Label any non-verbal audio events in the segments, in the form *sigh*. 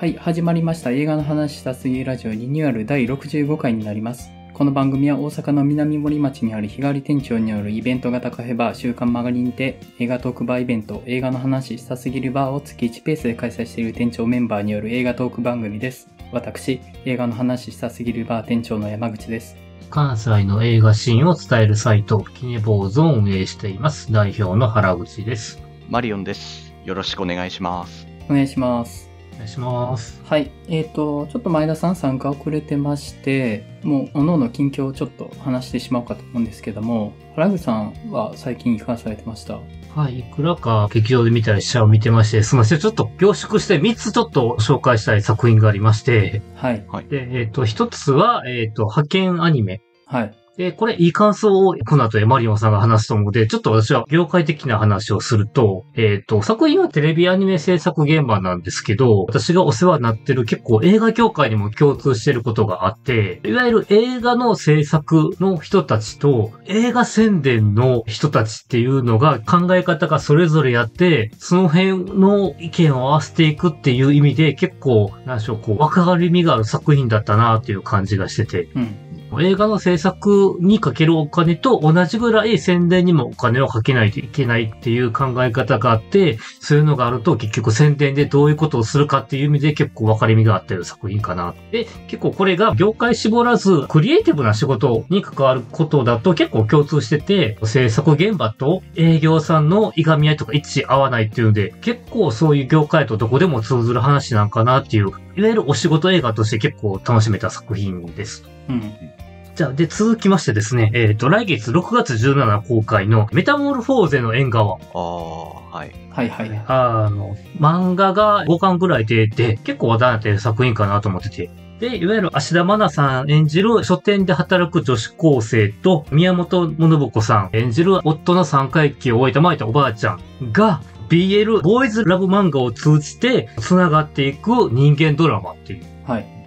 はい、始まりました。映画の話したすぎラジオリニューアル第65回になります。この番組は大阪の南森町にある日帰り店長によるイベント型カフェバー週刊マガりンて映画トークバーイベント映画の話したすぎるバーを月1ペースで開催している店長メンバーによる映画トーク番組です。私、映画の話したすぎるバー店長の山口です。関西の映画シーンを伝えるサイト、キネボーズを運営しています。代表の原口です。マリオンです。よろしくお願いします。お願いします。願いします。はい。えっ、ー、と、ちょっと前田さん参加遅れてまして、もう、おのおの近況をちょっと話してしまおうかと思うんですけども、原口さんは最近いかがされてましたはい、いくらか劇場で見たり、試写を見てまして、すみません、ちょっと凝縮して3つちょっと紹介したい作品がありまして、はい。で、えっ、ー、と、1つは、えっ、ー、と、派遣アニメ。はい。で、これ、いい感想を、この後、マリオンさんが話すと思うので、ちょっと私は業界的な話をすると、えっ、ー、と、作品はテレビアニメ制作現場なんですけど、私がお世話になってる結構映画業界にも共通してることがあって、いわゆる映画の制作の人たちと、映画宣伝の人たちっていうのが考え方がそれぞれやって、その辺の意見を合わせていくっていう意味で、結構、なんでしょう、こう、分かりみがある作品だったなっていう感じがしてて、うん映画の制作にかけるお金と同じぐらい宣伝にもお金をかけないといけないっていう考え方があって、そういうのがあると結局宣伝でどういうことをするかっていう意味で結構分かれ目があったような作品かな。で、結構これが業界絞らずクリエイティブな仕事に関わることだと結構共通してて、制作現場と営業さんのいがみ合いとか一致合わないっていうので、結構そういう業界とどこでも通ずる話なんかなっていう、いわゆるお仕事映画として結構楽しめた作品です。うん。じゃあ、で、続きましてですね、えっ、ー、と、来月6月17公開のメタモルフォーゼの縁側。ああ、はい。はいはい。あの、漫画が5巻ぐらいで、て、結構話題になってる作品かなと思ってて。で、いわゆる芦田愛菜さん演じる書店で働く女子高生と、宮本信子さん演じる夫の三回忌を終えたまいたおばあちゃんが、BL ボーイズラブ漫画を通じて繋がっていく人間ドラマっていう。はい。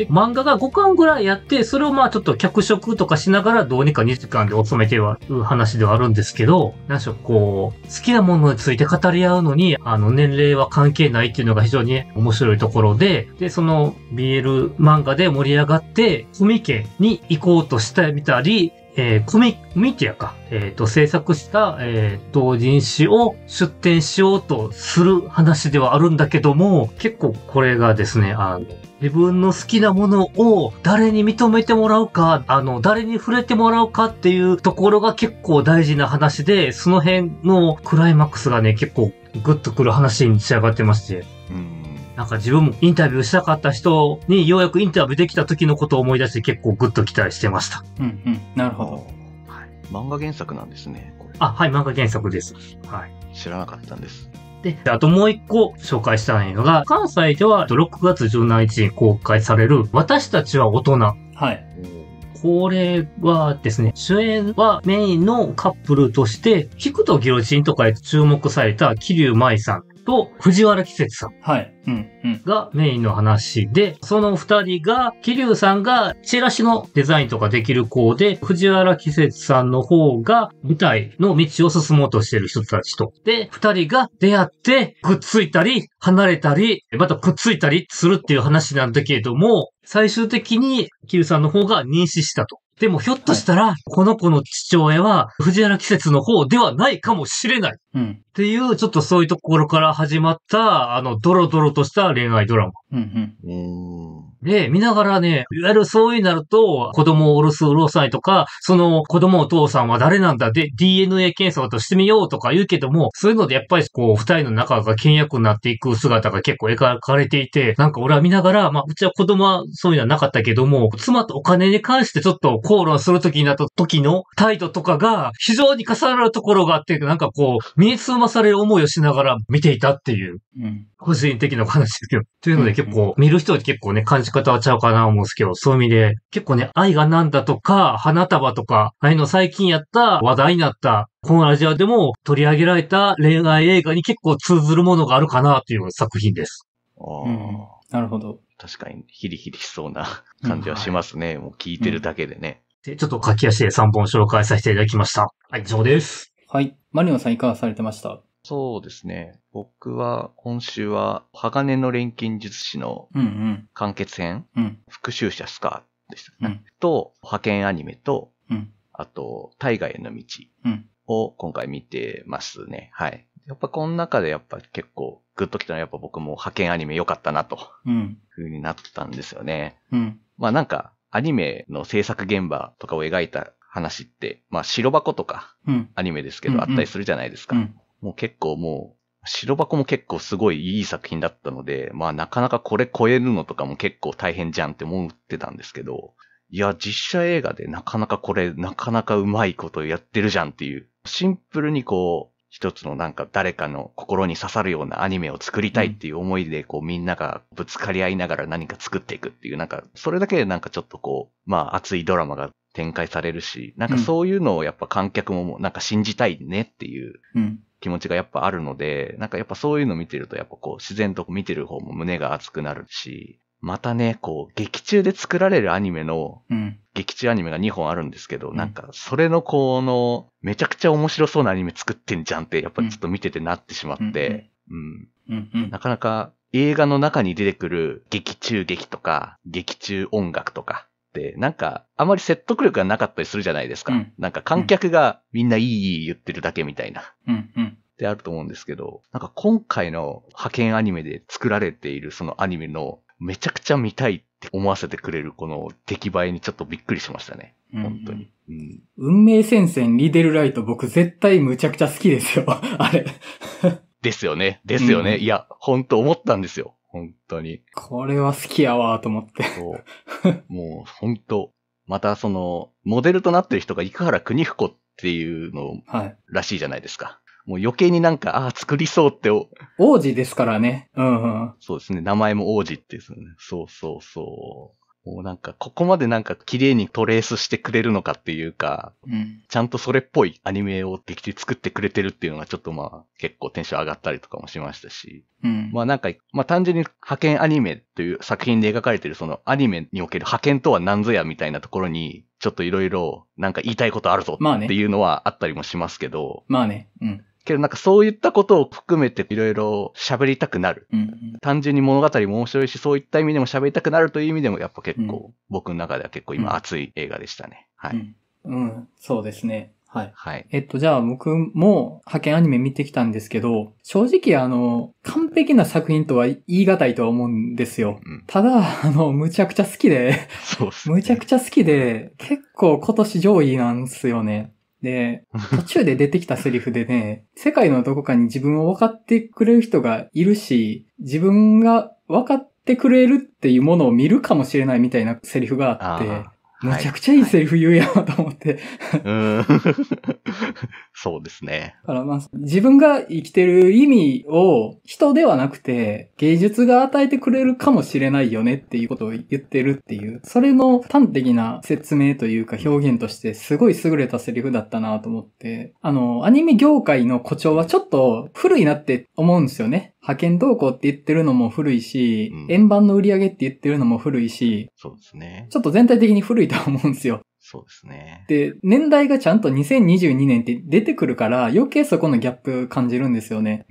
で、漫画が5巻ぐらいやって、それをまあちょっと脚色とかしながらどうにか2時間で収めてはる話ではあるんですけど、何しろこう、好きなものについて語り合うのに、あの、年齢は関係ないっていうのが非常に面白いところで、で、その BL 漫画で盛り上がって、コミケに行こうとしてみたり、えー、コミ、コミティアか、えっ、ー、と、制作した、えー、人誌を出展しようとする話ではあるんだけども、結構これがですね、あの、自分の好きなものを誰に認めてもらうか、あの、誰に触れてもらうかっていうところが結構大事な話で、その辺のクライマックスがね、結構グッとくる話に仕上がってまして。うんなんか自分もインタビューしたかった人にようやくインタビューできた時のことを思い出して結構グッと期待してました。うんうん。なるほど。はい、漫画原作なんですね。あ、はい、漫画原作です。はい。知らなかったんです。で、あともう一個紹介したいのが、関西では6月17日に公開される、私たちは大人。はい。これはですね、主演はメインのカップルとして、ヒクとギロチンとかで注目された桐生舞さんと藤原季節さん。がメインの話で、その二人が、桐生さんがチラシのデザインとかできる子で、藤原季節さんの方が舞台の道を進もうとしてる人たちと。で、二人が出会って、くっついたり、離れたり、またくっついたりするっていう話なんだけれども、最終的に、桐生さんの方が妊娠したと。でもひょっとしたら、この子の父親は藤原季節の方ではないかもしれない。っていう、ちょっとそういうところから始まった、あの、ドロドロとした恋愛ドラマ。うんうん、で、見ながらね、いわゆるそういうなると、子供をおろすおろさいとか、その子供お父さんは誰なんだで、DNA 検査としてみようとか言うけども、そういうのでやっぱりこう、二人の仲が倹約になっていく姿が結構描かれていて、なんか俺は見ながら、まあ、うちは子供はそういうのはなかったけども、妻とお金に関してちょっと口論するときになった時の態度とかが、非常に重なるところがあって、なんかこう、つまされる思いをしながら見ていたっていう、個人的な話ですけど。というので結構、見る人は結構ね、感じ方はちゃうかなと思うんですけど、そういう意味で、結構ね、愛がなんだとか、花束とか、愛の最近やった話題になった、このアジアでも取り上げられた恋愛映画に結構通ずるものがあるかなという作品です。ああ、なるほど。確かにヒリヒリしそうな感じはしますね。うんはい、もう聞いてるだけでね。で、ちょっと書き足で3本紹介させていただきました。はい、以上です。はい。マリオンさんいかがされてましたそうですね。僕は今週は、鋼の錬金術師の完結編、うんうん、復讐者スカーでしたね。うん、と、派遣アニメと、うん、あと、大河への道を今回見てますね。はい。やっぱこの中でやっぱ結構グッときたのはやっぱ僕も派遣アニメ良かったなと、うん、ふうになったんですよね。うん、まあなんかアニメの制作現場とかを描いた話って、まあ白箱とか、アニメですけど、あったりするじゃないですか。もう結構もう、白箱も結構すごいいい作品だったので、まあなかなかこれ超えるのとかも結構大変じゃんって思ってたんですけど、いや、実写映画でなかなかこれ、なかなかうまいことやってるじゃんっていう、シンプルにこう、一つのなんか誰かの心に刺さるようなアニメを作りたいっていう思いで、こうみんながぶつかり合いながら何か作っていくっていう、なんか、それだけでなんかちょっとこう、まあ熱いドラマが展開されるし、なんかそういうのをやっぱ観客もなんか信じたいねっていう気持ちがやっぱあるので、なんかやっぱそういうの見てるとやっぱこう自然と見てる方も胸が熱くなるし、またね、こう劇中で作られるアニメの、劇中アニメが2本あるんですけど、うん、なんかそれのこのめちゃくちゃ面白そうなアニメ作ってんじゃんってやっぱちょっと見ててなってしまって、うん。なかなか映画の中に出てくる劇中劇とか、劇中音楽とか、、なんか、あまり説得力がなかったりするじゃないですか。うん、なんか観客がみんないい言ってるだけみたいな。うんうん。ってあると思うんですけど、なんか今回の派遣アニメで作られているそのアニメのめちゃくちゃ見たいって思わせてくれるこの出来栄えにちょっとびっくりしましたね。本当に。うん、運命戦線リデルライト僕絶対むちゃくちゃ好きですよ。*laughs* あれ。ですよね。ですよね。うん、いや、本当思ったんですよ。本当に。これは好きやわと思って。そう。もう本当。またその、モデルとなってる人が生原邦彦っていうの、はい、らしいじゃないですか。もう余計になんか、ああ、作りそうって王子ですからね。うん、うん。そうですね。名前も王子って、ね、そうそうそう。もうなんか、ここまでなんか綺麗にトレースしてくれるのかっていうか、うん、ちゃんとそれっぽいアニメをできて作ってくれてるっていうのがちょっとまあ、結構テンション上がったりとかもしましたし、うん、まあなんか、まあ単純に派遣アニメという作品で描かれてるそのアニメにおける派遣とは何ぞやみたいなところに、ちょっといろいろなんか言いたいことあるぞっていうのはあったりもしますけど、まあね、うん。けどなんかそういったことを含めていろいろ喋りたくなる、うんうん。単純に物語も面白いし、そういった意味でも喋りたくなるという意味でも、やっぱ結構、僕の中では結構今熱い映画でしたね。はい。うん、うん、そうですね。はい。はい。えっと、じゃあ僕も派遣アニメ見てきたんですけど、正直あの、完璧な作品とは言い難いとは思うんですよ。うん、ただ、あの、むちゃくちゃ好きで、そう、ね、むちゃくちゃ好きで、結構今年上位なんですよね。で、*laughs* 途中で出てきたセリフでね、世界のどこかに自分を分かってくれる人がいるし、自分が分かってくれるっていうものを見るかもしれないみたいなセリフがあって、めちゃくちゃいいセリフ言うやんと思って。*laughs* そうですね。だからまあ、自分が生きてる意味を人ではなくて芸術が与えてくれるかもしれないよねっていうことを言ってるっていう、それの端的な説明というか表現としてすごい優れたセリフだったなと思って、あの、アニメ業界の誇張はちょっと古いなって思うんですよね。派遣動向って言ってるのも古いし、うん、円盤の売り上げって言ってるのも古いし、そうですね。ちょっと全体的に古いとは思うんですよ。そうですね。で、年代がちゃんと2022年って出てくるから、余計そこのギャップ感じるんですよね。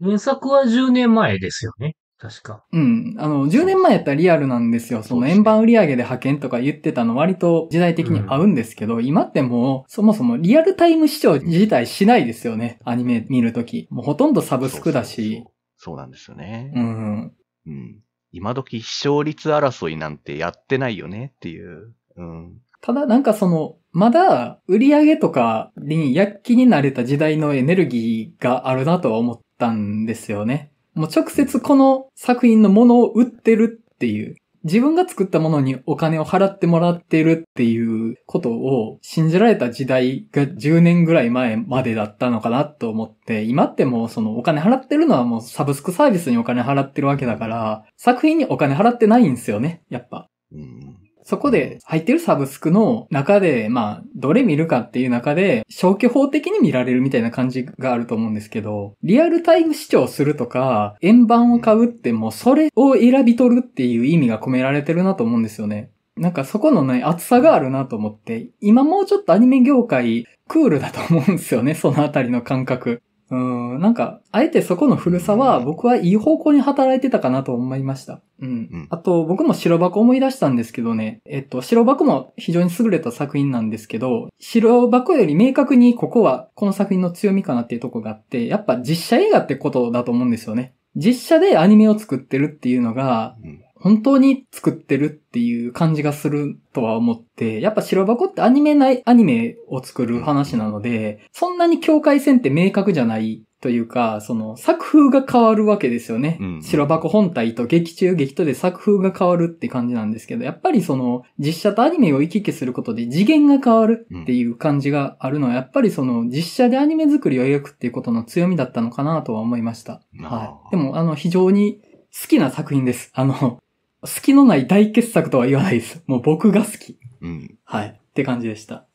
うん。原作は10年前ですよね。確か。うん。あの、10年前やったらリアルなんですよ。その円盤売り上げで派遣とか言ってたの割と時代的に合うんですけど、うん、今ってもう、そもそもリアルタイム視聴自体しないですよね。アニメ見るとき。もうほとんどサブスクだし。そうそうそうそうなんですよね。うん。うん。今時視聴率争いなんてやってないよねっていう。うん。ただなんかその、まだ売り上げとかに躍起になれた時代のエネルギーがあるなとは思ったんですよね。もう直接この作品のものを売ってるっていう。自分が作ったものにお金を払ってもらってるっていうことを信じられた時代が10年ぐらい前までだったのかなと思って、今ってもうそのお金払ってるのはもうサブスクサービスにお金払ってるわけだから、作品にお金払ってないんですよね、やっぱ。うんそこで入ってるサブスクの中で、まあ、どれ見るかっていう中で、消去法的に見られるみたいな感じがあると思うんですけど、リアルタイム視聴するとか、円盤を買うってもうそれを選び取るっていう意味が込められてるなと思うんですよね。なんかそこのね、厚さがあるなと思って、今もうちょっとアニメ業界、クールだと思うんですよね、そのあたりの感覚。うん、なんか、あえてそこの古さは僕はいい方向に働いてたかなと思いました。うん。うん、あと、僕も白箱思い出したんですけどね、えっと、白箱も非常に優れた作品なんですけど、白箱より明確にここはこの作品の強みかなっていうとこがあって、やっぱ実写映画ってことだと思うんですよね。実写でアニメを作ってるっていうのが、うん本当に作ってるっていう感じがするとは思って、やっぱ白箱ってアニメない、アニメを作る話なので、そんなに境界線って明確じゃないというか、その作風が変わるわけですよね。白箱本体と劇中劇とで作風が変わるって感じなんですけど、やっぱりその実写とアニメを行き来することで次元が変わるっていう感じがあるのは、やっぱりその実写でアニメ作りを描くっていうことの強みだったのかなとは思いました。はい。でも、あの、非常に好きな作品です。あの、隙のない大傑作とは言わないです。もう僕が好き。うん。はい。って感じでした。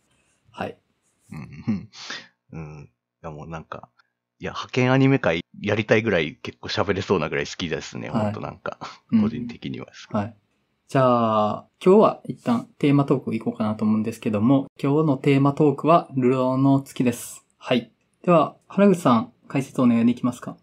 はい。うん、うん。いや、もうなんか、いや、派遣アニメ界やりたいぐらい結構喋れそうなぐらい好きですね。はい、ほんとなんか、個人的には、うん、はい。じゃあ、今日は一旦テーマトークいこうかなと思うんですけども、今日のテーマトークは、流浪の月です。はい。では、原口さん、解説お願いできますか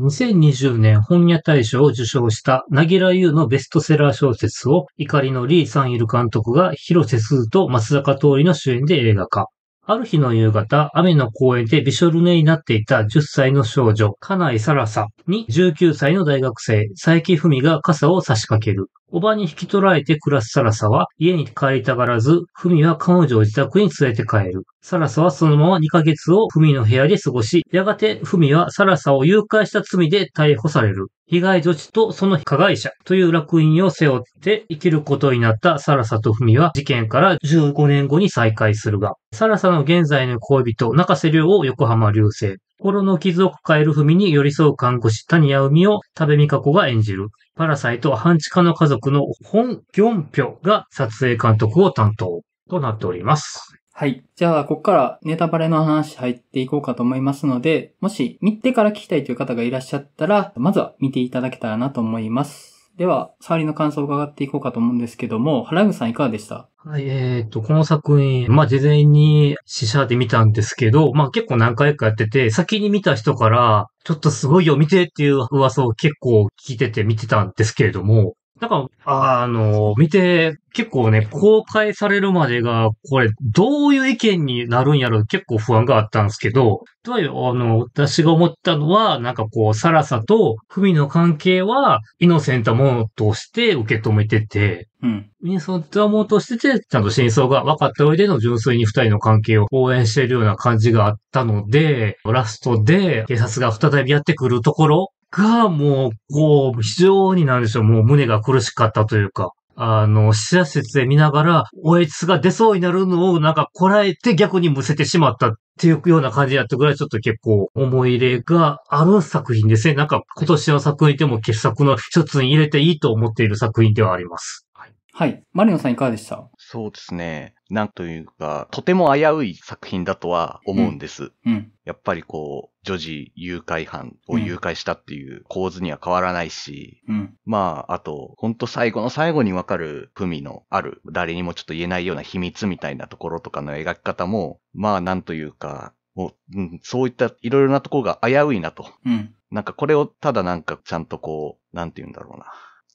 2020年本屋大賞を受賞したなぎらゆうのベストセラー小説を怒りのリー・サンイル監督が広瀬すずと松坂通りの主演で映画化。ある日の夕方、雨の公園でびしょルネになっていた10歳の少女、金井サラサに19歳の大学生、佐伯文が傘を差し掛ける。おばに引き取られて暮らすサラサは家に帰りたがらず、フミは彼女を自宅に連れて帰る。サラサはそのまま2ヶ月をフミの部屋で過ごし、やがてフミはサラサを誘拐した罪で逮捕される。被害女子とその加害者という楽印を背負って生きることになったサラサとフミは事件から15年後に再会するが、サラサの現在の恋人、中瀬良を横浜流星、心の傷を抱えるみに寄り添う看護師谷谷海を多部美香子が演じる。パラサイト半地下の家族の本ギョンピョが撮影監督を担当となっております。はい。じゃあ、ここからネタバレの話入っていこうかと思いますので、もし見てから聞きたいという方がいらっしゃったら、まずは見ていただけたらなと思います。では、サーリの感想を伺っていこうかと思うんですけども、原口さんいかがでしたはい、えっ、ー、と、この作品、まあ、事前に試写で見たんですけど、まあ、結構何回かやってて、先に見た人から、ちょっとすごいよ、見てっていう噂を結構聞いてて見てたんですけれども、だから、あの、見て、結構ね、公開されるまでが、これ、どういう意見になるんやろ、結構不安があったんですけど、とはいえ、あの、私が思ったのは、なんかこう、サラサとフミの関係は、イノセントものとして受け止めてて、うん。イノセントものとしてて、ちゃんと真相が分かった上での純粋に二人の関係を応援しているような感じがあったので、ラストで、警察が再びやってくるところが、もう、こう、非常になんでしょう、もう胸が苦しかったというか、あの、視察室で見ながら、おえつが出そうになるのをなんかこらえて逆にむせてしまったっていうような感じだったぐらいちょっと結構思い入れがある作品ですね。なんか今年の作品でも傑作の一つに入れていいと思っている作品ではあります。はい。マリノさんいかがでしたそうですね。なんというか、とても危うい作品だとは思うんです。うん、やっぱりこう、女児誘拐犯を誘拐したっていう構図には変わらないし、うん、まあ、あと、ほんと最後の最後にわかる文のある、誰にもちょっと言えないような秘密みたいなところとかの描き方も、まあ、なんというか、もう、うん、そういったいろいろなところが危ういなと。うん、なんかこれをただなんかちゃんとこう、なんて言うんだろうな。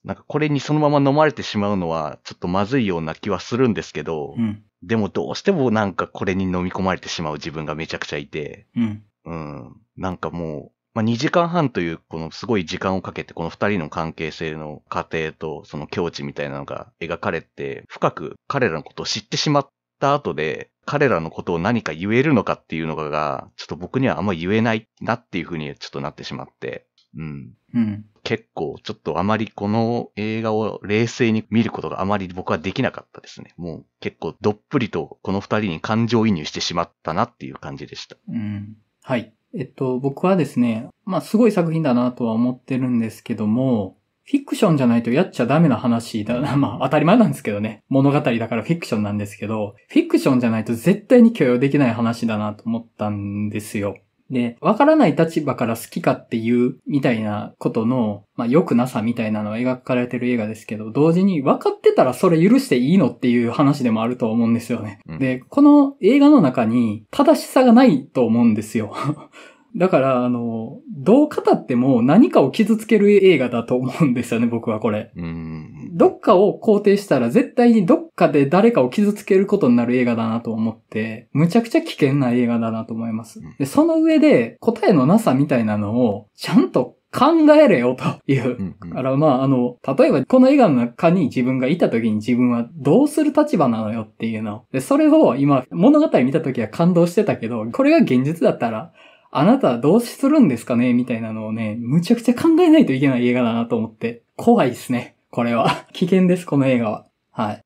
なんかこれにそのまま飲まれてしまうのはちょっとまずいような気はするんですけど、うん、でもどうしてもなんかこれに飲み込まれてしまう自分がめちゃくちゃいて、うん。うん、なんかもう、まあ、2時間半というこのすごい時間をかけてこの2人の関係性の過程とその境地みたいなのが描かれて、深く彼らのことを知ってしまった後で、彼らのことを何か言えるのかっていうのが、ちょっと僕にはあんま言えないなっていうふうにちょっとなってしまって。うん。うん。結構ちょっとあまりこの映画を冷静に見ることがあまり僕はできなかったですね。もう結構どっぷりとこの二人に感情移入してしまったなっていう感じでした。うん。はい。えっと、僕はですね、まあすごい作品だなとは思ってるんですけども、フィクションじゃないとやっちゃダメな話だな。*laughs* まあ当たり前なんですけどね。物語だからフィクションなんですけど、フィクションじゃないと絶対に許容できない話だなと思ったんですよ。で、わからない立場から好きかっていうみたいなことの、まあ良くなさみたいなのは描かれてる映画ですけど、同時に分かってたらそれ許していいのっていう話でもあると思うんですよね。うん、で、この映画の中に正しさがないと思うんですよ。*laughs* だから、あの、どう語っても何かを傷つける映画だと思うんですよね、僕はこれ。うんどっかを肯定したら絶対にどっかで誰かを傷つけることになる映画だなと思って、むちゃくちゃ危険な映画だなと思います。で、その上で答えのなさみたいなのをちゃんと考えれよという。だからまあ、あの、例えばこの映画の中に自分がいた時に自分はどうする立場なのよっていうの。で、それを今物語見た時は感動してたけど、これが現実だったら、あなたはどうするんですかねみたいなのをね、むちゃくちゃ考えないといけない映画だなと思って、怖いですね。これは。*laughs* 危険です、この映画は。はい。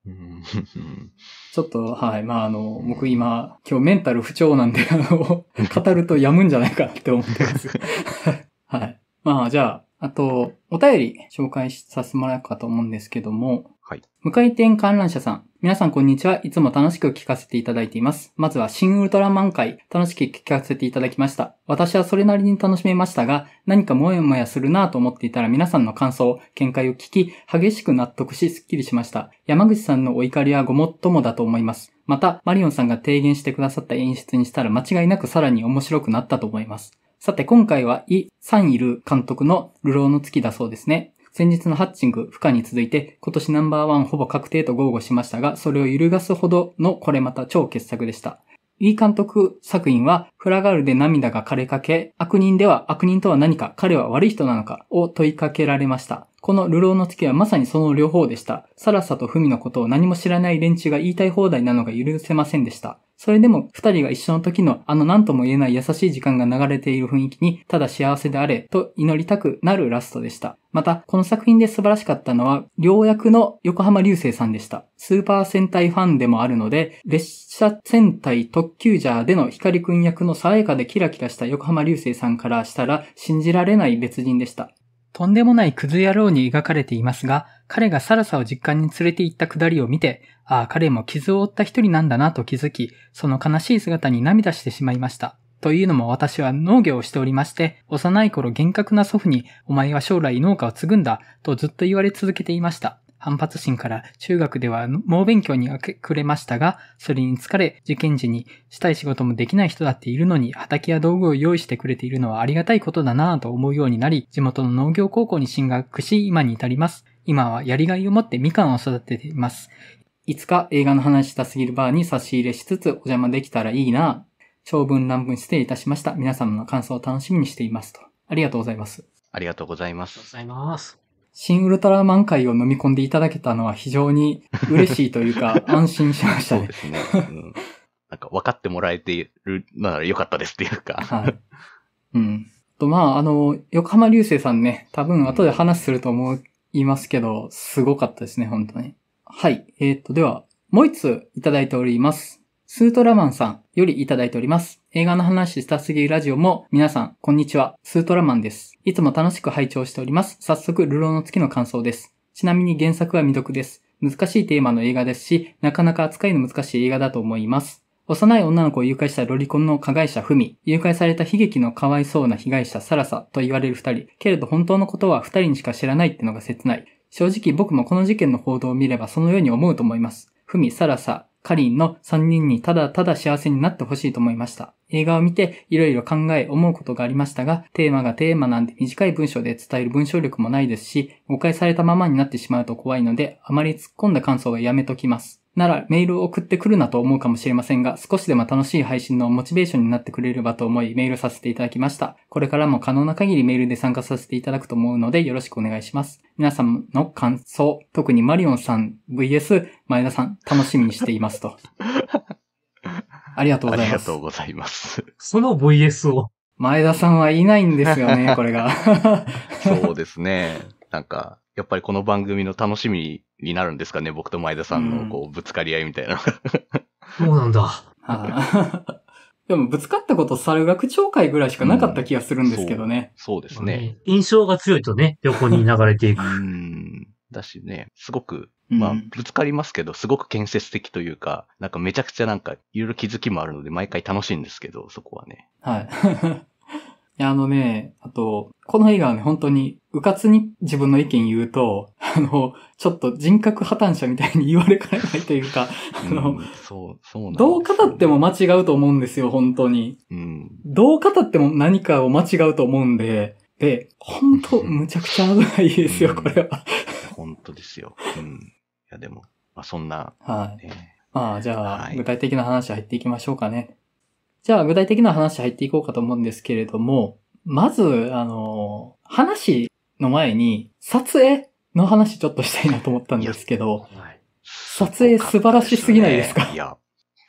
ちょっと、はい。まあ、あの、僕今、今日メンタル不調なんで、あの、*laughs* 語るとやむんじゃないかなって思ってます。*laughs* はい。まあ、じゃあ、あと、お便り紹介させてもらうかと思うんですけども、はい。無回転観覧車さん。皆さんこんにちは。いつも楽しく聞かせていただいています。まずは新ウルトラマン回、楽しく聞かせていただきました。私はそれなりに楽しめましたが、何かもやもやするなぁと思っていたら皆さんの感想、見解を聞き、激しく納得し、スッキリしました。山口さんのお怒りはごもっともだと思います。また、マリオンさんが提言してくださった演出にしたら間違いなくさらに面白くなったと思います。さて今回はイ・サンイル監督の流浪の月だそうですね。先日のハッチング、負荷に続いて、今年ナンバーワンほぼ確定と豪語しましたが、それを揺るがすほどのこれまた超傑作でした。イー監督作品は、フラガールで涙が枯れかけ、悪人では悪人とは何か、彼は悪い人なのかを問いかけられました。この流浪の月はまさにその両方でした。サラサとフミのことを何も知らない連中が言いたい放題なのが許せませんでした。それでも二人が一緒の時のあの何とも言えない優しい時間が流れている雰囲気に、ただ幸せであれと祈りたくなるラストでした。また、この作品で素晴らしかったのは、両役の横浜流星さんでした。スーパー戦隊ファンでもあるので、列車戦隊特急ジャーでの光くん役の爽やかでキラキラした横浜流星さんからしたら信じられない別人でした。とんでもないクズ野郎に描かれていますが、彼がサラサを実感に連れて行ったくだりを見て、ああ、彼も傷を負った一人なんだなと気づき、その悲しい姿に涙してしまいました。というのも私は農業をしておりまして、幼い頃厳格な祖父に、お前は将来農家を継ぐんだ、とずっと言われ続けていました。反発心から中学では猛勉強に明け暮れましたが、それに疲れ、受験時にしたい仕事もできない人だっているのに、畑や道具を用意してくれているのはありがたいことだなぁと思うようになり、地元の農業高校に進学し、今に至ります。今はやりがいを持ってみかんを育てています。いつか映画の話したすぎるバーに差し入れしつつお邪魔できたらいいなぁ。長文乱文失礼いたしました。皆様の感想を楽しみにしていますと。ありがとうございます。ありがとうございます。ありがとうございます。新ウルトラマン界を飲み込んでいただけたのは非常に嬉しいというか、*laughs* 安心しましたね。そうですね。うん、なんか分かってもらえているなら良かったですっていうか。はい。うん。と、まあ、あの、横浜流星さんね、多分後で話すると思いますけど、すごかったですね、本当に。はい。えー、っと、では、もう一ついただいております。スートラマンさん。よりいただいております。映画の話したすぎるラジオも皆さん、こんにちは。スートラマンです。いつも楽しく拝聴しております。早速、流浪の月の感想です。ちなみに原作は未読です。難しいテーマの映画ですし、なかなか扱いの難しい映画だと思います。幼い女の子を誘拐したロリコンの加害者フミ、誘拐された悲劇のかわいそうな被害者サラサと言われる二人、けれど本当のことは二人にしか知らないってのが切ない。正直僕もこの事件の報道を見ればそのように思うと思います。フミ、サラサ、カリンの3人にただただ幸せになってほしいと思いました。映画を見ていろいろ考え思うことがありましたが、テーマがテーマなんで短い文章で伝える文章力もないですし、誤解されたままになってしまうと怖いので、あまり突っ込んだ感想はやめときます。ならメールを送ってくるなと思うかもしれませんが、少しでも楽しい配信のモチベーションになってくれればと思いメールさせていただきました。これからも可能な限りメールで参加させていただくと思うのでよろしくお願いします。皆さんの感想、特にマリオンさん VS 前田さん楽しみにしていますと。*laughs* ありがとうございます。ありがとうございます。その VS を。前田さんはいないんですよね、これが。*laughs* *laughs* そうですね。なんか、やっぱりこの番組の楽しみになるんですかね、僕と前田さんのこうぶつかり合いみたいな。そうなんだ。*laughs* でもぶつかったこと猿学長会ぐらいしかなかった気がするんですけどね。うん、そうそうですね。印象が強いとね、横に流れていく。うん。だしね、すごく、まあ、ぶつかりますけど、すごく建設的というか、なんかめちゃくちゃなんか、いろいろ気づきもあるので、毎回楽しいんですけど、そこはね。はい。や、あのね、あと、この映画はね、本当に、うかつに自分の意見言うと、あの、ちょっと人格破綻者みたいに言われかねないというか、あの、うん、そう、そうなん、ね、どう語っても間違うと思うんですよ、本当に。うん。どう語っても何かを間違うと思うんで、で、本当むちゃくちゃ危ないですよ、うん、これは。本当ですよ。うん。いや、でも、まあ、そんな、はい。まあ、じゃあ、はい、具体的な話入っていきましょうかね。じゃあ具体的な話入っていこうかと思うんですけれども、まず、あの、話の前に、撮影の話ちょっとしたいなと思ったんですけど、はい、撮影素晴らしすぎないですか、ね、いや、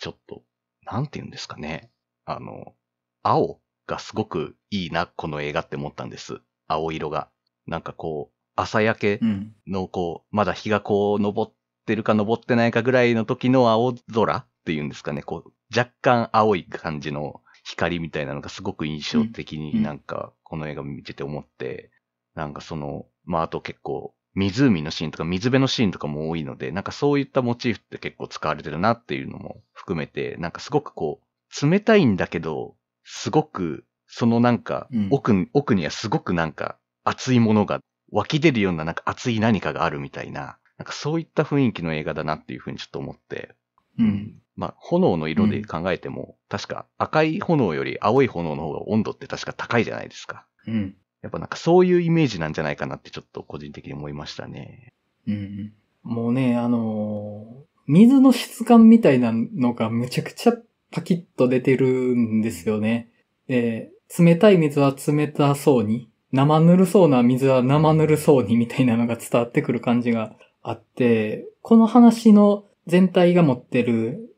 ちょっと、なんて言うんですかね。あの、青がすごくいいな、この映画って思ったんです。青色が。なんかこう、朝焼けのこう、うん、まだ日がこう、昇ってるか昇ってないかぐらいの時の青空っていうんですかね、こう、若干青い感じの光みたいなのがすごく印象的になんか、この映画見てて思って、なんかその、まああと結構、湖のシーンとか水辺のシーンとかも多いので、なんかそういったモチーフって結構使われてるなっていうのも含めて、なんかすごくこう、冷たいんだけど、すごく、そのなんか、奥奥にはすごくなんか、熱いものが湧き出るようななんか熱い何かがあるみたいな、なんかそういった雰囲気の映画だなっていうふうにちょっと思って、うん。まあ、炎の色で考えても、うん、確か赤い炎より青い炎の方が温度って確か高いじゃないですか。うん。やっぱなんかそういうイメージなんじゃないかなってちょっと個人的に思いましたね。うん。もうね、あのー、水の質感みたいなのがむちゃくちゃパキッと出てるんですよね。で、冷たい水は冷たそうに、生ぬるそうな水は生ぬるそうにみたいなのが伝わってくる感じがあって、この話の全体が持ってる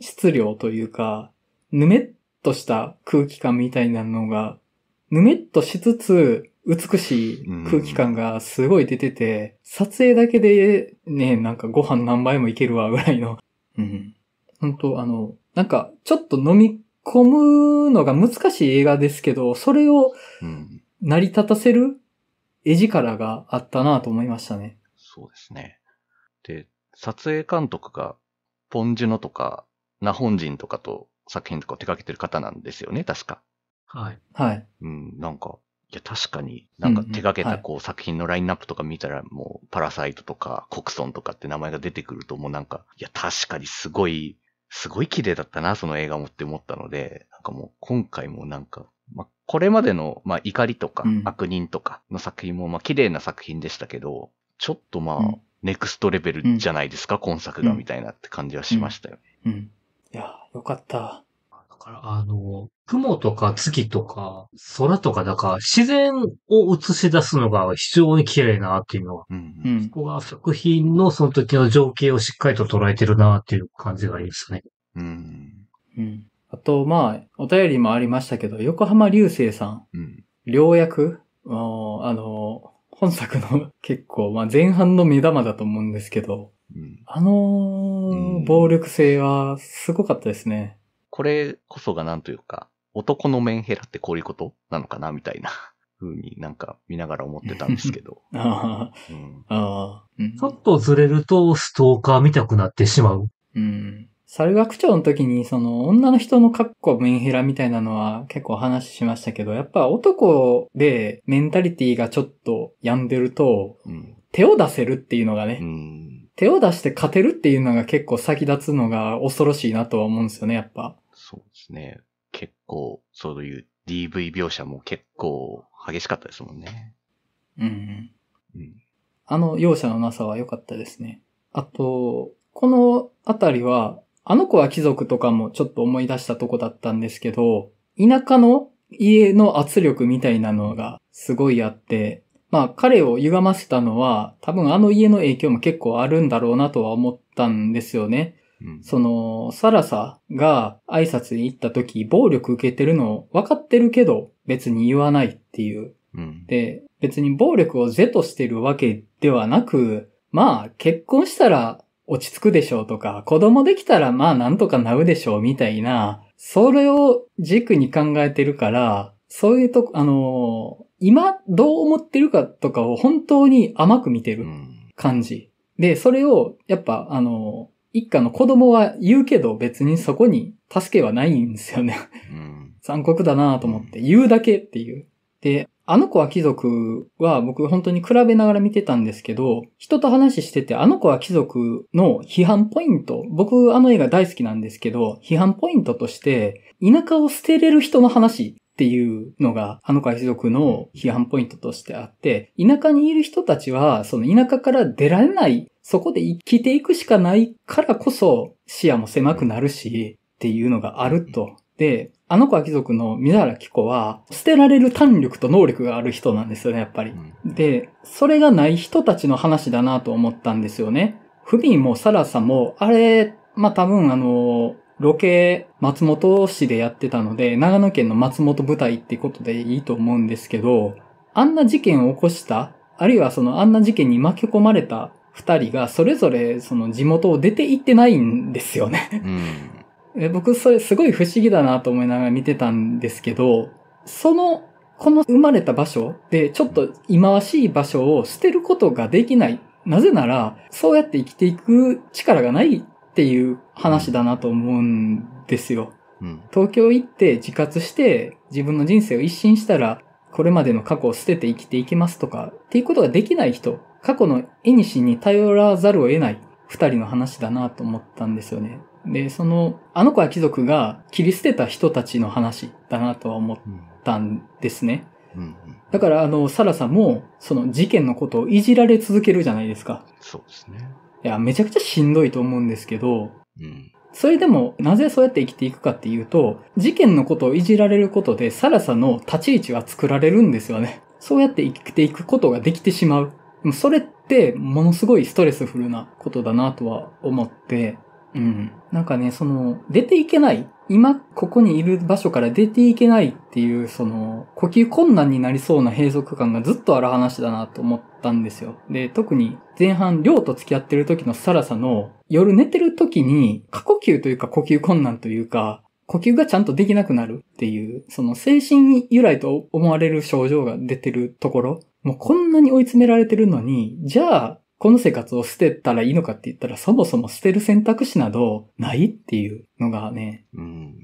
質量というか、ぬめっとした空気感みたいなのが、ぬめっとしつつ、美しい空気感がすごい出てて、うん、撮影だけでね、なんかご飯何杯もいけるわぐらいの。うん。本当あの、なんかちょっと飲み込むのが難しい映画ですけど、それを成り立たせる絵力があったなと思いましたね。そうですね。で、撮影監督がポンジュノとか、ナホンジンとかと作品とかを手掛けてる方なんですよね、確か。はい。はい。うん、なんか、いや、確かに、なんか手掛けたこう、作品のラインナップとか見たら、もう、パラサイトとか、コクソンとかって名前が出てくると、もうなんか、いや、確かにすごい、すごい綺麗だったな、その映画もって思ったので、なんかもう、今回もなんか、まあ、これまでの、まあ、怒りとか、悪人とかの作品も、まあ、綺麗な作品でしたけど、ちょっとまあ、ネクストレベルじゃないですか、うん、今作がみたいなって感じはしましたよね。うん。うん、いや、よかった。だから、あの、雲とか月とか空とか、だから自然を映し出すのが非常に綺麗なっていうのは、うんうん、そこが作品のその時の情景をしっかりと捉えてるなっていう感じがありますね。うん。うん。あと、まあ、お便りもありましたけど、横浜流星さん、うん、良薬あの、本作の結構、まあ前半の目玉だと思うんですけど、うん、あの暴力性はすごかったですね。これこそがなんというか、男のメンヘラってこういうことなのかなみたいな *laughs* 風になんか見ながら思ってたんですけど。*laughs* ちょっとずれるとストーカー見たくなってしまう。うん。猿楽長の時に、その、女の人の格好メンヘラみたいなのは結構話しましたけど、やっぱ男でメンタリティがちょっと病んでると、うん、手を出せるっていうのがね、うん、手を出して勝てるっていうのが結構先立つのが恐ろしいなとは思うんですよね、やっぱ。そうですね。結構、そういう DV 描写も結構激しかったですもんね。うん。うん、あの容赦のなさは良かったですね。あと、このあたりは、あの子は貴族とかもちょっと思い出したとこだったんですけど、田舎の家の圧力みたいなのがすごいあって、まあ彼を歪ませたのは多分あの家の影響も結構あるんだろうなとは思ったんですよね。うん、その、サラサが挨拶に行った時、暴力受けてるの分かってるけど、別に言わないっていう。うん、で、別に暴力を是としてるわけではなく、まあ、結婚したら落ち着くでしょうとか、子供できたらまあなんとかなるでしょうみたいな、それを軸に考えてるから、そういうとこ、あの今どう思ってるかとかを本当に甘く見てる感じ。で、それを、やっぱ、あの一家の子供は言うけど別にそこに助けはないんですよね *laughs* 残酷だなと思って、言うだけっていう。で、あの子は貴族は僕本当に比べながら見てたんですけど、人と話しててあの子は貴族の批判ポイント、僕あの映画大好きなんですけど、批判ポイントとして、田舎を捨てれる人の話っていうのが、あの子は貴族の批判ポイントとしてあって、田舎にいる人たちは、その田舎から出られない、そこで生きていくしかないからこそ、視野も狭くなるし、っていうのがあると。で、あの子は貴族の水原希子は、捨てられる胆力と能力がある人なんですよね、やっぱり。で、それがない人たちの話だなと思ったんですよね。フビもサラサも、あれ、まあ、多分あの、ロケ、松本市でやってたので、長野県の松本部隊ってことでいいと思うんですけど、あんな事件を起こした、あるいはそのあんな事件に巻き込まれた二人が、それぞれその地元を出て行ってないんですよね。うんえ僕それすごい不思議だなと思いながら見てたんですけど、その、この生まれた場所でちょっと忌まわしい場所を捨てることができない。なぜなら、そうやって生きていく力がないっていう話だなと思うんですよ。うん、東京行って自活して自分の人生を一新したら、これまでの過去を捨てて生きていきますとか、っていうことができない人、過去の絵にしに頼らざるを得ない二人の話だなと思ったんですよね。で、その、あの子は貴族が切り捨てた人たちの話だなとは思ったんですね。うんうん、だから、あの、サラさんも、その事件のことをいじられ続けるじゃないですか。そうですね。いや、めちゃくちゃしんどいと思うんですけど、うん、それでも、なぜそうやって生きていくかっていうと、事件のことをいじられることで、サラさんの立ち位置は作られるんですよね。そうやって生きていくことができてしまう。それって、ものすごいストレスフルなことだなとは思って、うん。なんかね、その、出ていけない今、ここにいる場所から出ていけないっていう、その、呼吸困難になりそうな閉塞感がずっとある話だなと思ったんですよ。で、特に前半、量と付き合ってる時のサラサの、夜寝てる時に、過呼吸というか呼吸困難というか、呼吸がちゃんとできなくなるっていう、その精神由来と思われる症状が出てるところ、もうこんなに追い詰められてるのに、じゃあこの生活を捨てたらいいのかって言ったら、そもそも捨てる選択肢などないっていうのがね、うん、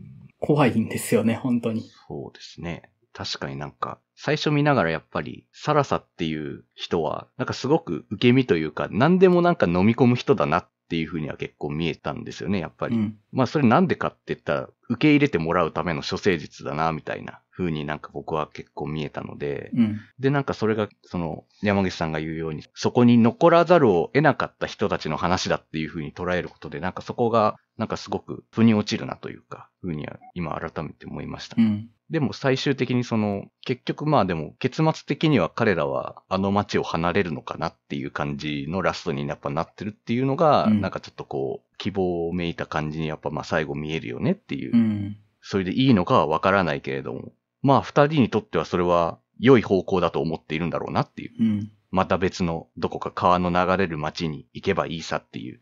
怖いんですよね、本当に。そうですね。確かになんか、最初見ながらやっぱり、サラサっていう人は、なんかすごく受け身というか、何でもなんか飲み込む人だなっっていうふうには結構見えたんですよね、やっぱり。うん、まあそれなんでかって言ったら、受け入れてもらうための処世術だな、みたいなふうになんか僕は結構見えたので、うん、でなんかそれがその山口さんが言うように、そこに残らざるを得なかった人たちの話だっていうふうに捉えることで、なんかそこがなんかすごく腑に落ちるなというか、うには今改めて思いました。うんでも最終的にその、結局まあでも結末的には彼らはあの街を離れるのかなっていう感じのラストにやっぱなってるっていうのが、うん、なんかちょっとこう、希望をめいた感じにやっぱまあ最後見えるよねっていう。うん、それでいいのかはわからないけれども、まあ二人にとってはそれは良い方向だと思っているんだろうなっていう。うん、また別のどこか川の流れる街に行けばいいさっていう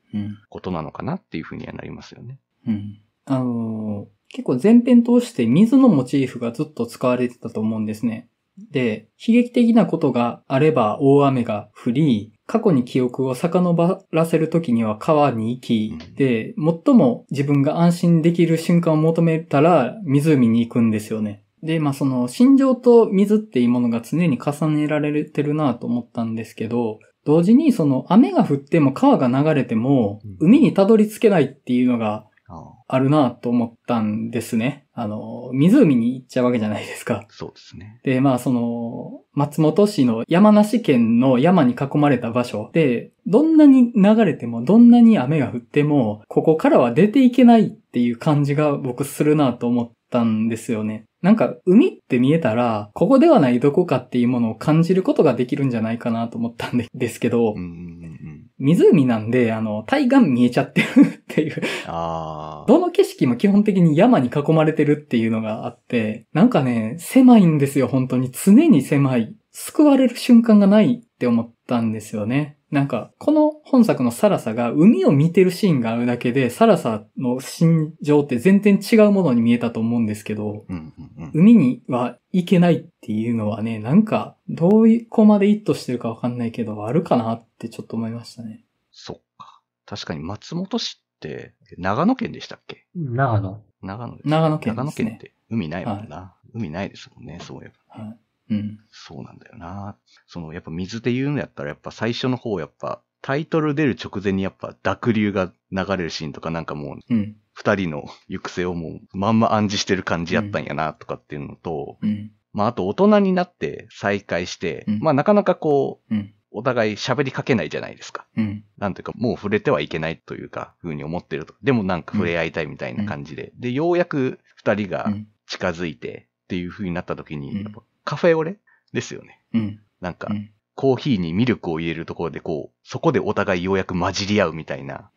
ことなのかなっていうふうにはなりますよね。うん、あのー結構前編通して水のモチーフがずっと使われてたと思うんですね。で、悲劇的なことがあれば大雨が降り、過去に記憶を遡らせるときには川に行き、で、最も自分が安心できる瞬間を求めたら湖に行くんですよね。で、まあその心情と水っていうものが常に重ねられてるなと思ったんですけど、同時にその雨が降っても川が流れても海にたどり着けないっていうのがあるなと思ったんですね。あの、湖に行っちゃうわけじゃないですか。そうですね。で、まあその、松本市の山梨県の山に囲まれた場所で、どんなに流れても、どんなに雨が降っても、ここからは出ていけないっていう感じが僕するなと思ったんですよね。なんか、海って見えたら、ここではないどこかっていうものを感じることができるんじゃないかなと思ったんですけど、湖なんで、あの、対岸見えちゃってるっていうあ。どの景色も基本的に山に囲まれてるっていうのがあって、なんかね、狭いんですよ、本当に。常に狭い。救われる瞬間がないって思ったんですよね。なんか、この本作のサラサが海を見てるシーンがあるだけで、サラサの心情って全然違うものに見えたと思うんですけど、海には行けないっていうのはね、なんか、どういうこまで意図してるかわかんないけど、あるかなってちょっと思いましたね。そっか。確かに松本市って、長野県でしたっけ長野。長野です、長野県です、ね、長野県って海ないもんな、はい。海ないですもんね、そういえば。はいそうなんだよな。その、やっぱ水で言うんやったら、やっぱ最初の方、やっぱタイトル出る直前にやっぱ濁流が流れるシーンとかなんかもう、うん二人の行く末をもうまんま暗示してる感じやったんやなとかっていうのと、うん、まああと大人になって再会して、うん、まあなかなかこう、うん、お互い喋りかけないじゃないですか。なんていうかもう触れてはいけないというか、ふうに思ってると。でもなんか触れ合いたいみたいな感じで。で、ようやく二人が近づいてっていうふうになった時に、カフェオレですよね。うん。なんか、コーヒーにミルクを入れるところでこう、そこでお互いようやく混じり合うみたいな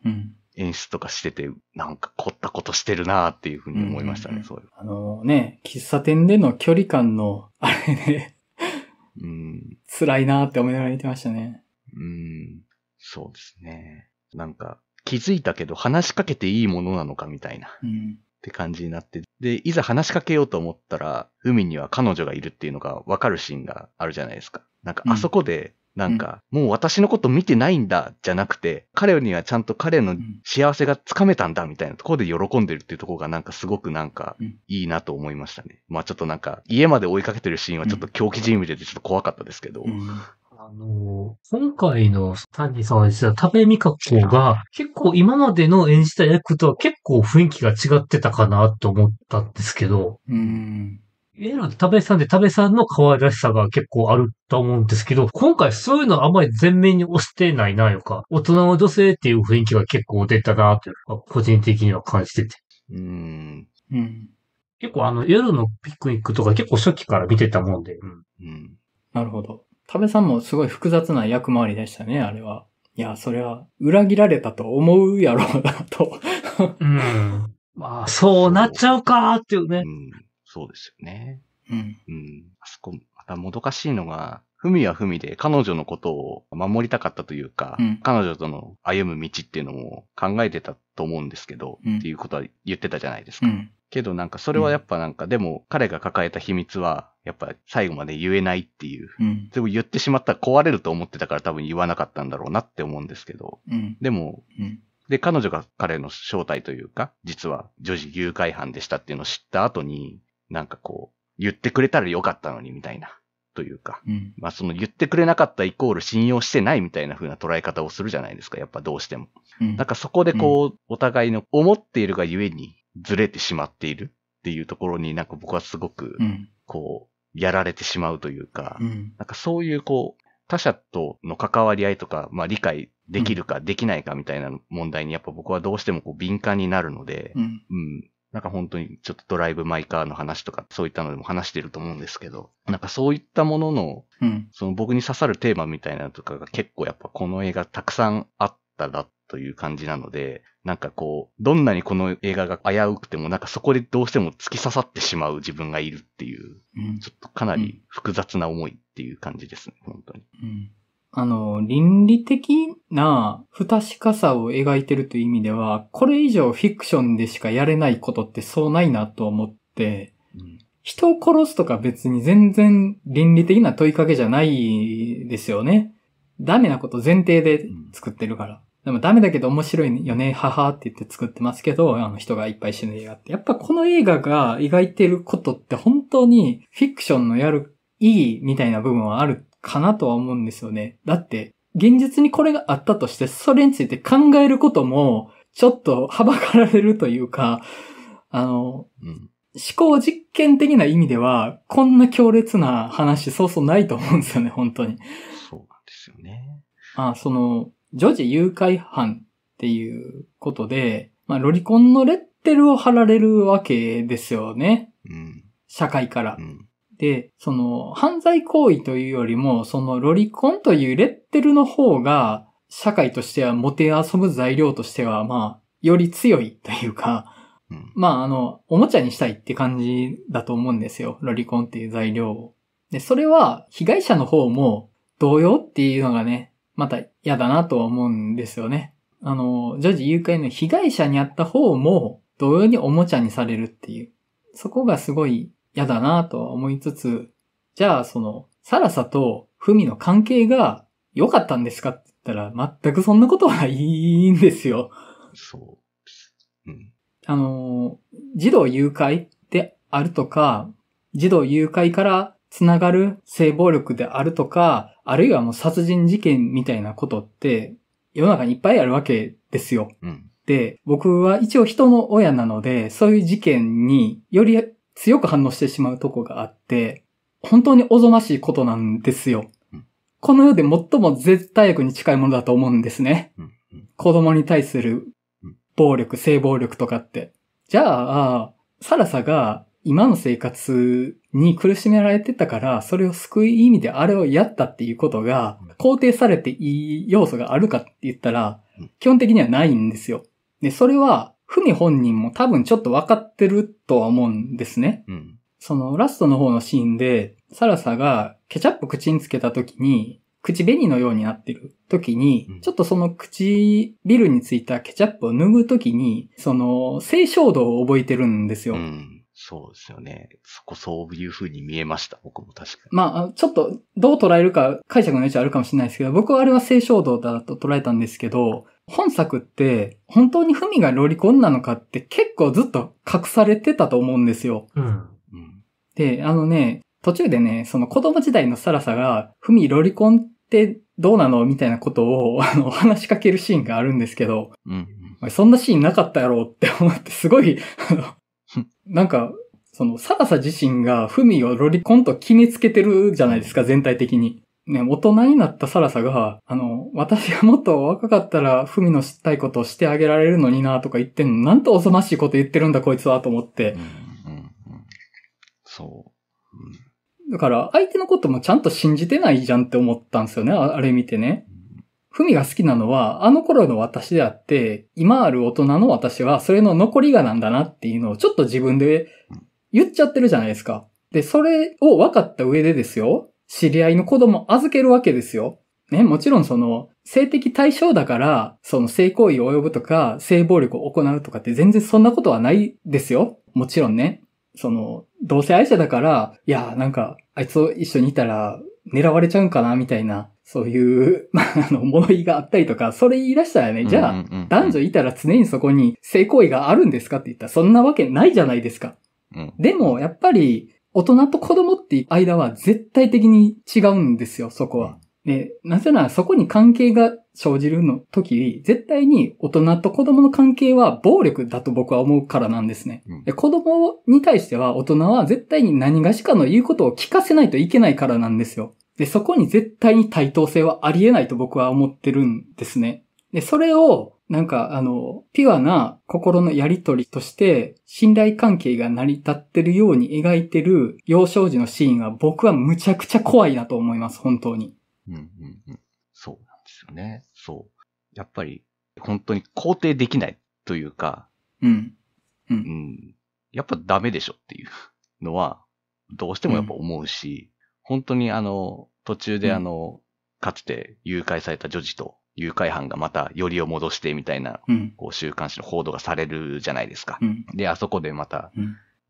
演出とかしてて、なんか凝ったことしてるなっていうふうに思いましたね、そういう。あのね、喫茶店での距離感の、あれねうん、辛いなって思いながら見てましたね。うん、そうですね。なんか、気づいたけど話しかけていいものなのかみたいな、うん、って感じになって、で、いざ話しかけようと思ったら、海には彼女がいるっていうのがわかるシーンがあるじゃないですか。なんか、あそこで、なんか、もう私のこと見てないんだ、じゃなくて、彼にはちゃんと彼の幸せがつかめたんだ、みたいなところで喜んでるっていうところがなんかすごくなんか、いいなと思いましたね。まあちょっとなんか、家まで追いかけてるシーンはちょっと狂気じみでちょっと怖かったですけど、あの、今回のサンさんは実は多べみかこが結構今までの演じた役とは結構雰囲気が違ってたかなと思ったんですけど、うん。えの多べさんで多べさんの可愛らしさが結構あると思うんですけど、今回そういうのあまり全面に押してないなよか、大人の女性っていう雰囲気が結構出たなというか、個人的には感じてて。うん。うん。結構あの、夜のピクニックとか結構初期から見てたもんで。うん。うん、なるほど。多部さんもすごい複雑な役回りでしたね、あれは。いや、それは裏切られたと思うやろうなと。うん。まあ、そうなっちゃうかっていうね。うん。そうですよね。うん。うん。あそこ、またもどかしいのが、ふみはふみで彼女のことを守りたかったというか、うん、彼女との歩む道っていうのも考えてたと思うんですけど、うん、っていうことは言ってたじゃないですか。うん、けどなんかそれはやっぱなんか、でも彼が抱えた秘密は、やっぱ最後まで言えないっていう。うん、でも言ってしまったら壊れると思ってたから多分言わなかったんだろうなって思うんですけど。うん、でも、うん、で、彼女が彼の正体というか、実は女児誘拐犯でしたっていうのを知った後に、なんかこう、言ってくれたらよかったのにみたいな。というか、うん、まあその言ってくれなかったイコール信用してないみたいな風な捉え方をするじゃないですか、やっぱどうしても。うん、なんかそこでこう、うん、お互いの思っているがゆえに、ずれてしまっているっていうところになんか僕はすごく、こう、やられてしまうというか、うん、なんかそういうこう、他者との関わり合いとか、まあ理解できるかできないかみたいな問題にやっぱ僕はどうしてもこう敏感になるので、うん、うん。なんか本当にちょっとドライブ・マイ・カーの話とかそういったのでも話してると思うんですけど、なんかそういったものの、うん、その僕に刺さるテーマみたいなのとかが結構やっぱこの映画たくさんあったなという感じなので、なんかこう、どんなにこの映画が危うくても、なんかそこでどうしても突き刺さってしまう自分がいるっていう、うん、ちょっとかなり複雑な思いっていう感じですね、本当に。うんあの、倫理的な不確かさを描いてるという意味では、これ以上フィクションでしかやれないことってそうないなと思って、人を殺すとか別に全然倫理的な問いかけじゃないですよね。ダメなこと前提で作ってるから。でもダメだけど面白いよね、母って言って作ってますけど、あの人がいっぱい死ぬ映画って。やっぱこの映画が描いてることって本当にフィクションのやるいいみたいな部分はあるかなとは思うんですよね。だって、現実にこれがあったとして、それについて考えることも、ちょっとはばかられるというか、あの、うん、思考実験的な意味では、こんな強烈な話、そうそうないと思うんですよね、本当に。そうなんですよね。あ、その、女児誘拐犯っていうことで、まあ、ロリコンのレッテルを貼られるわけですよね。うん、社会から。うん、で、その、犯罪行為というよりも、そのロリコンというレッテルの方が、社会としては、もてあそぶ材料としては、まあ、より強いというか、うん、まあ、あの、おもちゃにしたいって感じだと思うんですよ。ロリコンっていう材料を。で、それは、被害者の方も同様っていうのがね、また嫌だなとは思うんですよね。あの、ジョージ誘拐の被害者にあった方も同様におもちゃにされるっていう。そこがすごい嫌だなとは思いつつ、じゃあその、サラサとフミの関係が良かったんですかって言ったら全くそんなことはいいんですよ。そう。うん。あの、児童誘拐であるとか、児童誘拐からつながる性暴力であるとか、あるいはもう殺人事件みたいなことって世の中にいっぱいあるわけですよ。うん、で、僕は一応人の親なので、そういう事件により強く反応してしまうとこがあって、本当におぞましいことなんですよ。うん、この世で最も絶対悪に近いものだと思うんですね。うんうん、子供に対する暴力、性暴力とかって。じゃあ、サラサが今の生活に苦しめられてたから、それを救い意味であれをやったっていうことが、肯定されていい要素があるかって言ったら、基本的にはないんですよ。で、それは、ふみ本人も多分ちょっと分かってるとは思うんですね。うん、その、ラストの方のシーンで、サラサがケチャップ口につけた時に、口紅のようになってる時に、ちょっとその唇についたケチャップを脱ぐ時に、その、清衝度を覚えてるんですよ。うんそうですよね。そこそういう風に見えました。僕も確かに。まあ、ちょっとどう捉えるか解釈の余地あるかもしれないですけど、僕はあれは清少堂だと捉えたんですけど、本作って本当にフミがロリコンなのかって結構ずっと隠されてたと思うんですよ。うん。で、あのね、途中でね、その子供時代のサラサが、フミロリコンってどうなのみたいなことを、*laughs* あの、話しかけるシーンがあるんですけど、うん、そんなシーンなかったやろうって思って、すごい、あの、*laughs* なんか、その、サラサ自身がフミをロリコンと決めつけてるじゃないですか、全体的に。ね、大人になったサラサが、あの、私がもっと若かったら、フミの知ったいことをしてあげられるのになとか言ってんの、なんとおぞましいこと言ってるんだこいつはと思って。うんうんうん、そう、うん。だから、相手のこともちゃんと信じてないじゃんって思ったんですよね、あれ見てね。ふみが好きなのは、あの頃の私であって、今ある大人の私は、それの残りがなんだなっていうのをちょっと自分で言っちゃってるじゃないですか。で、それを分かった上でですよ。知り合いの子供預けるわけですよ。ね、もちろんその、性的対象だから、その性行為を及ぶとか、性暴力を行うとかって全然そんなことはないですよ。もちろんね。その、同性愛者だから、いや、なんか、あいつと一緒にいたら、狙われちゃうんかな、みたいな、そういう、*laughs* まあ、あの、物言いがあったりとか、それ言い出したらね、じゃあ、男女いたら常にそこに性行為があるんですかって言ったら、そんなわけないじゃないですか。でも、やっぱり、大人と子供って間は絶対的に違うんですよ、そこは。で、なぜならそこに関係が生じるの時、絶対に大人と子供の関係は暴力だと僕は思うからなんですね。うんで子供に対しては大人は絶対に何がしかの言うことを聞かせないといけないからなんですよ。で、そこに絶対に対等性はありえないと僕は思ってるんですね。で、それを、なんか、あの、ピュアな心のやりとりとして、信頼関係が成り立ってるように描いてる幼少時のシーンは僕はむちゃくちゃ怖いなと思います、本当に。うんうんうん。そうなんですよね。そう。やっぱり、本当に肯定できないというか、うん。うん。うん、やっぱダメでしょっていうのは、どうしてもやっぱ思うし、うん、本当にあの、途中であの、かつて誘拐された女児と誘拐犯がまたよりを戻してみたいな、こう週刊誌の報道がされるじゃないですか。うん、で、あそこでまた、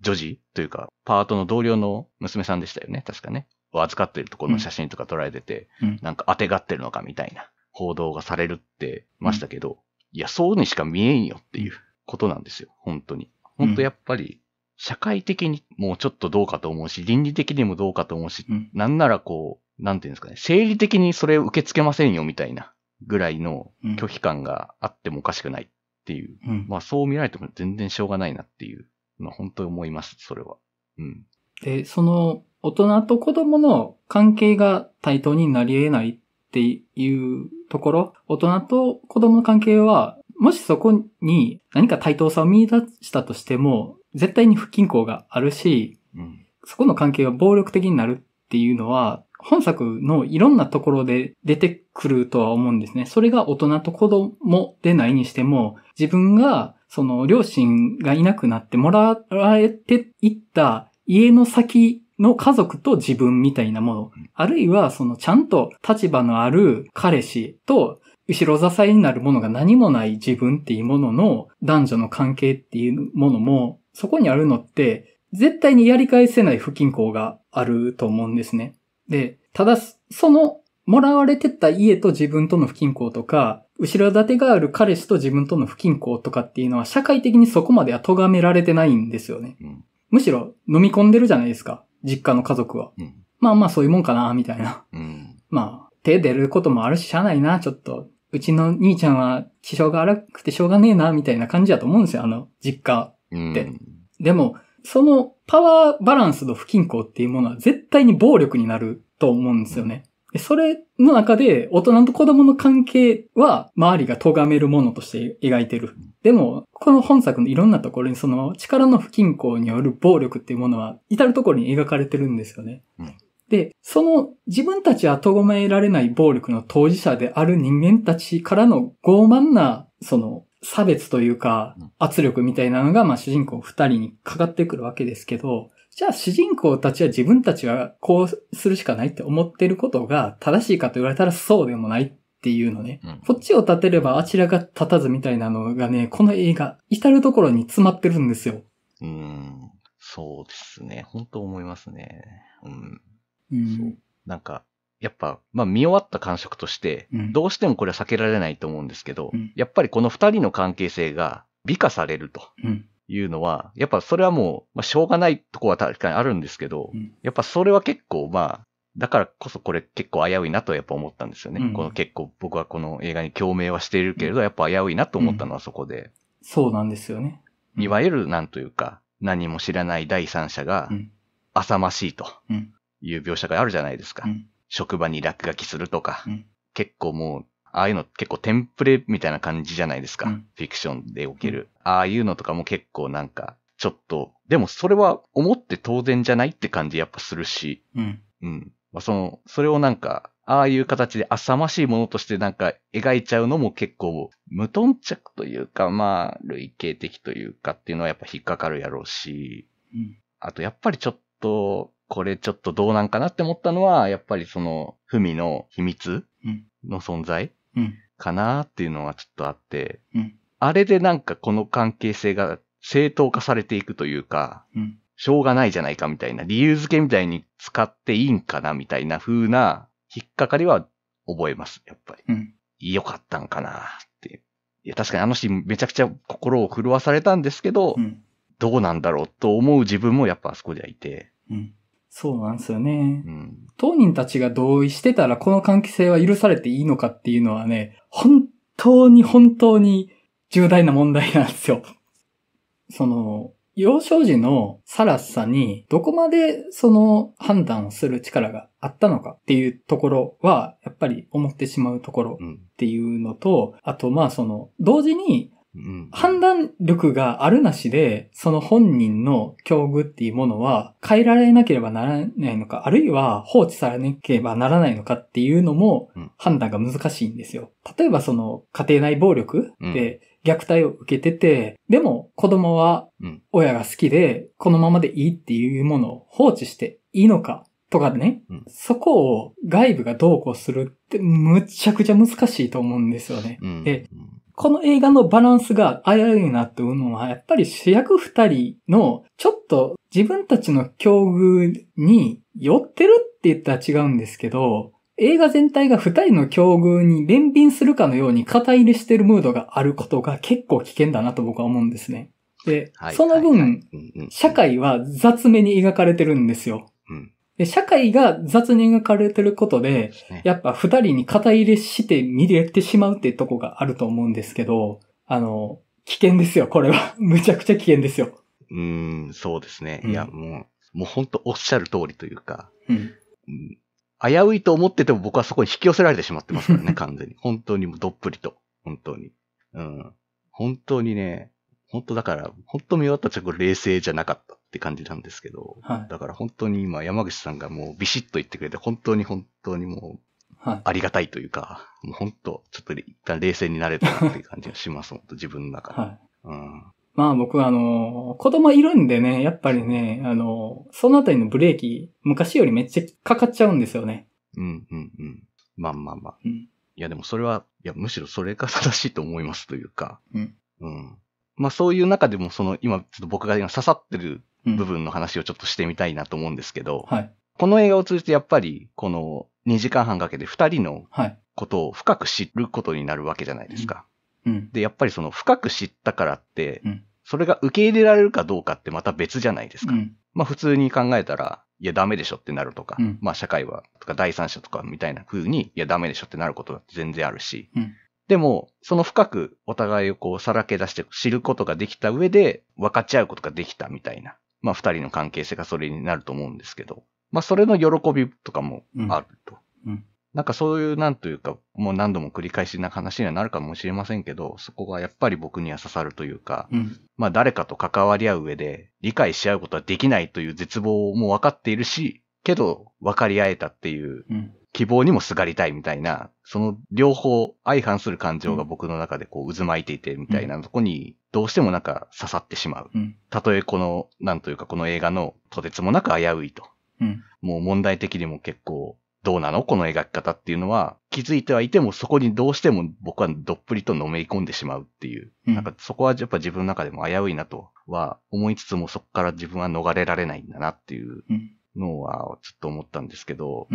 女児というか、パートの同僚の娘さんでしたよね、確かね。を扱ってるところの写真とか捉えてて、うん、なんか当てがってるのかみたいな報道がされるってましたけど、いや、そうにしか見えんよっていうことなんですよ、本当に。本当やっぱり、社会的にもうちょっとどうかと思うし、倫理的にもどうかと思うし、うん、なんならこう、なんていうんですかね、生理的にそれを受け付けませんよみたいなぐらいの拒否感があってもおかしくないっていう。うん、まあそう見られても全然しょうがないなっていうのあ本当に思います、それは。うん。で、その大人と子供の関係が対等になり得ないっていうところ、大人と子供の関係は、もしそこに何か対等さを見出したとしても、絶対に不均衡があるし、うん、そこの関係が暴力的になるっていうのは、本作のいろんなところで出てくるとは思うんですね。それが大人と子供でないにしても、自分が、その、両親がいなくなってもらわれていった家の先の家族と自分みたいなもの。あるいは、その、ちゃんと立場のある彼氏と、後ろ支えになるものが何もない自分っていうものの男女の関係っていうものも、そこにあるのって、絶対にやり返せない不均衡があると思うんですね。で、ただ、その、もらわれてた家と自分との不均衡とか、後ろ盾がある彼氏と自分との不均衡とかっていうのは、社会的にそこまでは咎められてないんですよね。うん、むしろ、飲み込んでるじゃないですか。実家の家族は。うん、まあまあ、そういうもんかな、みたいな。うん、まあ、手出ることもあるし、しゃあないな、ちょっと。うちの兄ちゃんは気性が荒くてしょうがねえな、みたいな感じだと思うんですよ、あの、実家って。でも、そのパワーバランスの不均衡っていうものは絶対に暴力になると思うんですよね。それの中で大人と子供の関係は周りが咎めるものとして描いてる。でも、この本作のいろんなところにその力の不均衡による暴力っていうものは至るところに描かれてるんですよね。うん、で、その自分たちは咎められない暴力の当事者である人間たちからの傲慢なその差別というか、圧力みたいなのが、まあ主人公二人にかかってくるわけですけど、じゃあ主人公たちは自分たちはこうするしかないって思ってることが正しいかと言われたらそうでもないっていうのね。うん、こっちを立てればあちらが立たずみたいなのがね、この映画、至るところに詰まってるんですよ。うん。そうですね。本当思いますね。うん。うん、そうなんか、やっぱ、まあ見終わった感触として、どうしてもこれは避けられないと思うんですけど、うん、やっぱりこの二人の関係性が美化されると。いうのは、やっぱそれはもう、まあ、しょうがないとこは確かにあるんですけど、うん、やっぱそれは結構まあ、だからこそこれ結構危ういなとやっぱ思ったんですよね。うん、この結構僕はこの映画に共鳴はしているけれど、やっぱ危ういなと思ったのはそこで。そうなんですよね。いわゆるなんというか、何も知らない第三者が、浅ましいという描写があるじゃないですか。うん職場に落書きするとか、うん、結構もう、ああいうの結構テンプレみたいな感じじゃないですか。うん、フィクションでおける。ああいうのとかも結構なんか、ちょっと、でもそれは思って当然じゃないって感じやっぱするし、うん。うん。まあ、その、それをなんか、ああいう形で浅ましいものとしてなんか描いちゃうのも結構無頓着というか、まあ、類型的というかっていうのはやっぱ引っかかるやろうし、うん、あとやっぱりちょっと、これちょっとどうなんかなって思ったのは、やっぱりその、ふみの秘密の存在かなっていうのはちょっとあって、あれでなんかこの関係性が正当化されていくというか、しょうがないじゃないかみたいな、理由付けみたいに使っていいんかなみたいな風な引っかかりは覚えます、やっぱり。よかったんかなっていや、確かにあのシーンめちゃくちゃ心を震わされたんですけど、どうなんだろうと思う自分もやっぱあそこではいて、そうなんですよね。うん、当人たちが同意してたらこの関係性は許されていいのかっていうのはね、本当に本当に重大な問題なんですよ。その、幼少時のサラスさんにどこまでその判断をする力があったのかっていうところは、やっぱり思ってしまうところっていうのと、うん、あとまあその、同時に判断力があるなしで、その本人の境遇っていうものは変えられなければならないのか、あるいは放置されなければならないのかっていうのも判断が難しいんですよ。例えばその家庭内暴力で虐待を受けてて、でも子供は親が好きでこのままでいいっていうものを放置していいのかとかね、うんそこを外部がどうこうするってむちゃくちゃ難しいと思うんですよね。うん。でこの映画のバランスが危ういなって思うのは、やっぱり主役二人のちょっと自分たちの境遇に寄ってるって言ったら違うんですけど、映画全体が二人の境遇に連便するかのように肩入れしてるムードがあることが結構危険だなと僕は思うんですね。で、はい、その分、社会は雑めに描かれてるんですよ。うん、で、社会が雑に描かれてることで、やっぱ二人に肩入れして見れてしまうっていうとこがあると思うんですけど、あの、危険ですよ、これは。*laughs* むちゃくちゃ危険ですよ。うん、そうですね。いや、もう、もう本当おっしゃる通りというか、うん、危ういと思ってても僕はそこに引き寄せられてしまってますからね、*laughs* 完全に。本当にもうどっぷりと。本当に。うん。本当にね、本当だから、本当見終わった直後冷静じゃなかった。って感じなんですけど、はい、だから本当に今山口さんがもうビシッと言ってくれて、本当に本当にもう、ありがたいというか、もう本当、ちょっと一旦冷静になれたなっていう感じがします、本当自分の中で。はいうん、まあ僕あの、子供いるんでね、やっぱりね、あの、そのあたりのブレーキ、昔よりめっちゃかかっちゃうんですよね。うんうんうん。まあまあまあ。うん、いやでもそれは、いやむしろそれが正しいと思いますというか、うん。うんまあそういう中でもその今ちょっと僕が今刺さってる部分の話をちょっとしてみたいなと思うんですけど、はい、この映画を通じてやっぱり、この2時間半かけて2人のことを深く知ることになるわけじゃないですか。うん、で、やっぱりその深く知ったからって、うん、それが受け入れられるかどうかってまた別じゃないですか。うん、まあ普通に考えたら、いやダメでしょってなるとか、まあ社会は、とか第三者とかみたいな風に、いやダメでしょってなることだって全然あるし、でも、その深くお互いをこうさらけ出して知ることができた上で分かち合うことができたみたいなまあ二人の関係性がそれになると思うんですけど、まあそれの喜びとかもあると。うん、うん、なんかそういうなんというか、もう何度も繰り返しな話にはなるかもしれませんけど、そこがやっぱり僕には刺さるというか、うん、まあ誰かと関わり合う上で理解し合うことはできないという絶望も分かっているし、けど分かり合えたっていう、希望にもすがりたいみたいな、その両方相反する感情が僕の中でこう渦巻いていてみたいなとこに、どうしてもなんか刺さってしまう。たとえこの、なんというかこの映画のとてつもなく危ういと。もう問題的にも結構、どうなのこの描き方っていうのは、気づいてはいてもそこにどうしても僕はどっぷりとのめり込んでしまうっていう。なんかそこはやっぱ自分の中でも危ういなとは思いつつもそこから自分は逃れられないんだなっていうのはちょっと思ったんですけど、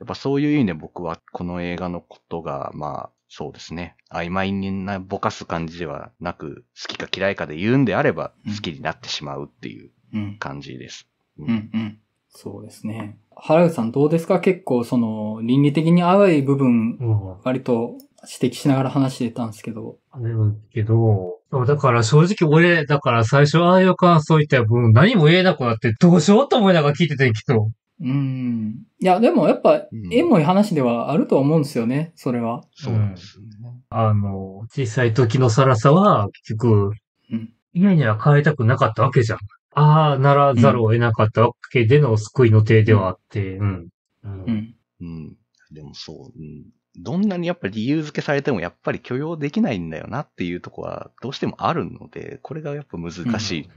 やっぱそういう意味で僕はこの映画のことが、まあ、そうですね。曖昧になぼかす感じではなく、好きか嫌いかで言うんであれば、好きになってしまうっていう感じです。うん、うん、うん。そうですね。原口さんどうですか結構その倫理的に淡い部分、割と指摘しながら話してたんですけど。あれすけど、だから正直俺、だから最初ああいう感想言った分何も言えなくなってどうしようと思いながら聞いてたんやけど。うん。いや、でもやっぱ、エモい話ではあると思うんですよね、それは。そうですね。あの、小さい時の辛さは、結局、うん、家には変えたくなかったわけじゃん。ああ、ならざるを得なかったわけでの救いの手ではあって、うん。うん。うん。うん、でもそう、うん。どんなにやっぱり理由付けされてもやっぱり許容できないんだよなっていうとこはどうしてもあるので、これがやっぱ難しい。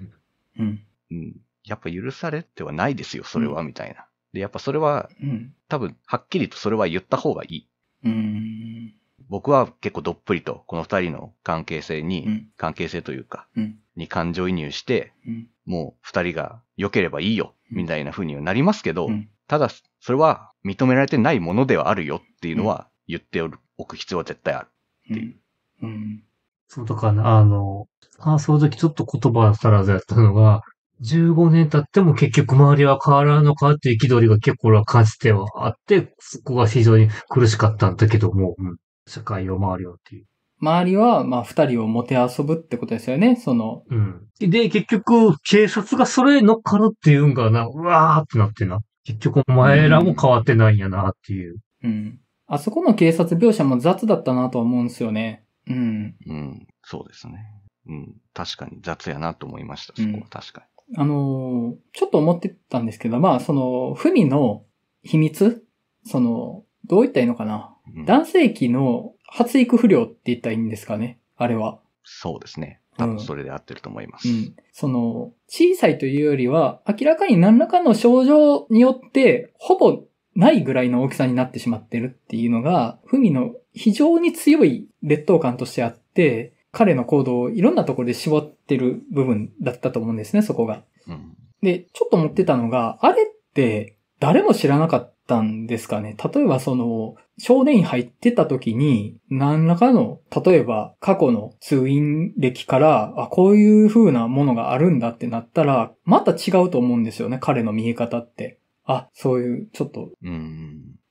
うん。うん、やっぱ許されてはないですよ、それは、みたいな。で、やっぱそれは、うん、多分、はっきりとそれは言った方がいい。うん僕は結構どっぷりと、この二人の関係性に、うん、関係性というか、うん、に感情移入して、うん、もう二人が良ければいいよ、みたいな風にはなりますけど、ただ、それは認められてないものではあるよっていうのは言っておく必要は絶対あるっていう。うん。そうだから、あの、あその時ちょっと言葉足らずやったのが、15年経っても結局周りは変わらんのかっていう憤りが結構俺感じてはあって、そこが非常に苦しかったんだけども、うん、社会を周りをっていう。周りは、まあ、二人をもてあそぶってことですよね、その。うん。で、結局、警察がそれ乗っかるっていうんかな、うわーってなってな。結局、お前らも変わってないんやな、っていう、うん。うん。あそこの警察描写も雑だったなと思うんですよね。うん。うん。そうですね。うん。確かに雑やなと思いました、そこは確かに。うんあの、ちょっと思ってたんですけど、まあ、その、ふみの秘密その、どう言ったらいいのかな、うん、男性器の発育不良って言ったらいいんですかねあれは。そうですね。多分それで合ってると思います、うん。その、小さいというよりは、明らかに何らかの症状によって、ほぼないぐらいの大きさになってしまってるっていうのが、ふみの非常に強い劣等感としてあって、彼の行動をいろんなところで絞ってる部分だったと思うんですね、そこが。うん、で、ちょっと思ってたのが、あれって誰も知らなかったんですかね。例えばその、少年院入ってた時に、何らかの、例えば過去の通院歴から、あ、こういう風なものがあるんだってなったら、また違うと思うんですよね、彼の見え方って。あ、そういう、ちょっと、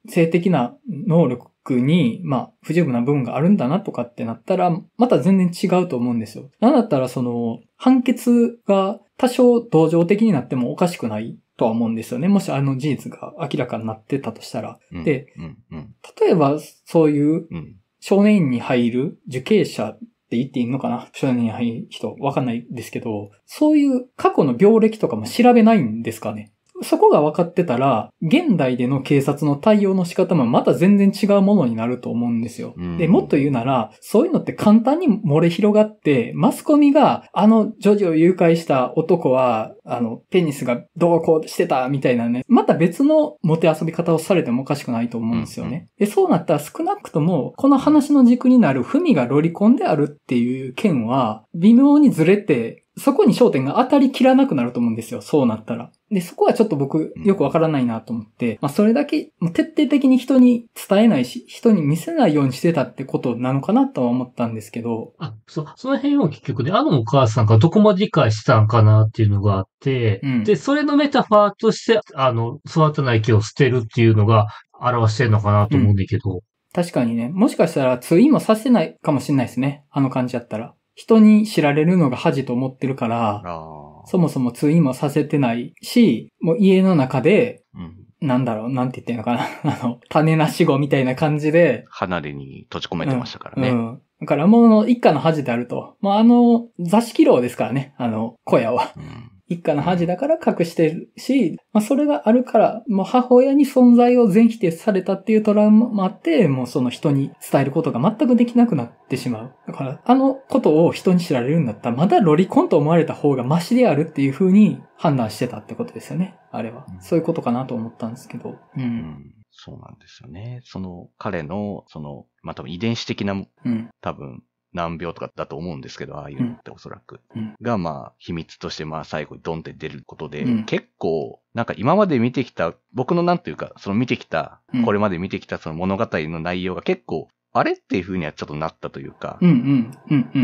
性的な能力クに、まあ、不十分な部分があるんだなとかってなったら、また全然違うと思うんですよ。なんだったらその、判決が多少同情的になってもおかしくないとは思うんですよね。もしあの事実が明らかになってたとしたら。うん、で、うんうん、例えばそういう少年院に入る受刑者って言っていいのかな少年院に入る人、わかんないですけど、そういう過去の病歴とかも調べないんですかねそこが分かってたら、現代での警察の対応の仕方もまた全然違うものになると思うんですよ。うん、で、もっと言うなら、そういうのって簡単に漏れ広がって、マスコミが、あのジョジを誘拐した男は、あの、ペニスがどうこうしてたみたいなね、また別のモテ遊び方をされてもおかしくないと思うんですよね。うん、で、そうなったら少なくとも、この話の軸になる文がロリコンであるっていう件は、微妙にずれてそこに焦点が当たりきらなくなると思うんですよ。そうなったら。で、そこはちょっと僕、よくわからないなと思って、まあ、それだけ、もう徹底的に人に伝えないし、人に見せないようにしてたってことなのかなとは思ったんですけど。あ、そう、その辺を結局ね、あのお母さんがどこまで理解したんかなっていうのがあって、うん、で、それのメタファーとして、あの、育たない木を捨てるっていうのが表してるのかなと思うんだけど。うん、確かにね、もしかしたら通院もさせないかもしれないですね。あの感じだったら。人に知られるのが恥と思ってるから、そもそも通院もさせてないし、もう家の中で、うん、なんだろう、なんて言ってんのかな、*laughs* あの、種なし子みたいな感じで。離れに閉じ込めてましたからね。うん、うんだからもう一家の恥であると。まあ、あの、座敷牢ですからね、あの、小屋は。うん、一家の恥だから隠してるし、まあ、それがあるから、もう母親に存在を全否定されたっていうトラウマもあって、もうその人に伝えることが全くできなくなってしまう。だから、あのことを人に知られるんだったら、まだロリコンと思われた方がマシであるっていう風に判断してたってことですよね。あれは。そういうことかなと思ったんですけど。うん、うんそうなんですよね。その彼の、その、まあ、多分遺伝子的な、うん、多分難病とかだと思うんですけど、ああいうのっておそらく。うん、が、まあ、秘密として、まあ、最後にドンって出ることで、うん、結構、なんか今まで見てきた、僕のなんというか、その見てきた、これまで見てきたその物語の内容が結構、あれっていう風にはちょっとなったというか、な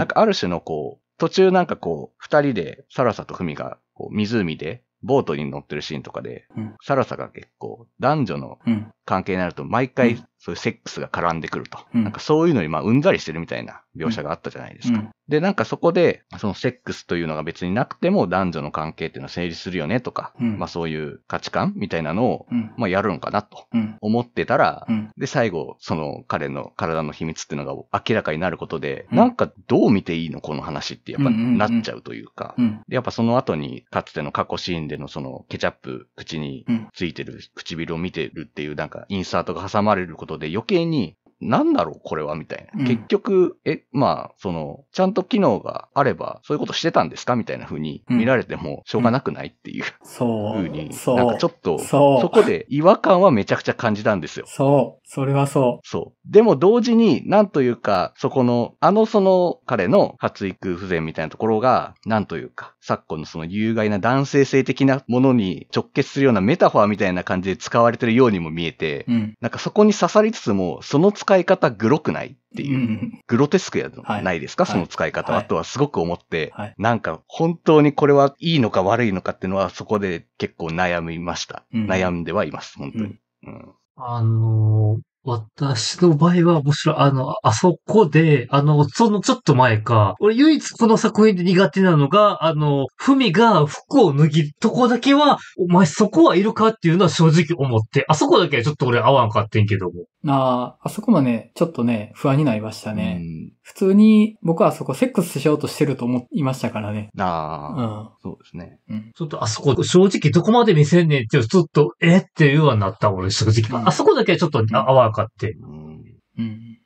んかある種のこう、途中なんかこう、二人で、サラサとフミが、こう、湖で、ボートに乗ってるシーンとかで、うん、サラサが結構、男女の関係になると、毎回そういうセックスが絡んでくると。うん、なんかそういうのに、まあ、うんざりしてるみたいな描写があったじゃないですか。うん、で、なんかそこで、そのセックスというのが別になくても男女の関係っていうのは成立するよねとか、うん、まあそういう価値観みたいなのを、まあやるのかなと思ってたら、で、最後、その彼の体の秘密っていうのが明らかになることで、なんかどう見ていいのこの話ってやっぱなっちゃうというか、やっぱその後にかつての過去シーンでのそのケチャップ口についてる唇を見てるっていうなんかインサートが挟まれることで余計に、なんだろうこれはみたいな。結局、え、まあ、その、ちゃんと機能があれば、そういうことしてたんですかみたいな風に見られても、しょうがなくないっていうう。風に、なんかちょっと、そこで違和感はめちゃくちゃ感じたんですよ。そう。それはそう。そう。でも同時に、なんというか、そこの、あのその彼の発育不全みたいなところが、なんというか、昨今のその有害な男性性的なものに直結するようなメタファーみたいな感じで使われてるようにも見えて、うん、なんかそこに刺さりつつも、その使い方グロくないっていう、グロテスクやないですか、はい、その使い方は、はい、とはすごく思って、はい、なんか本当にこれはいいのか悪いのかっていうのはそこで結構悩みました。うん、悩んではいます、本当に。うんあの、私の場合はむしろ、あの、あそこで、あの、そのちょっと前か、俺唯一この作品で苦手なのが、あの、ふみが服を脱ぎとこだけは、お前そこはいるかっていうのは正直思って、あそこだけはちょっと俺合わんかってんけども。ああ、あそこもね、ちょっとね、不安になりましたね。うん、普通に僕はあそこセックスしようとしてると思いましたからね。ああ、うん、そうですね、うん。ちょっとあそこ、正直どこまで見せんねんって、ちょっと、えっていうはなった俺、正直。あそこだけちょっとあわかって。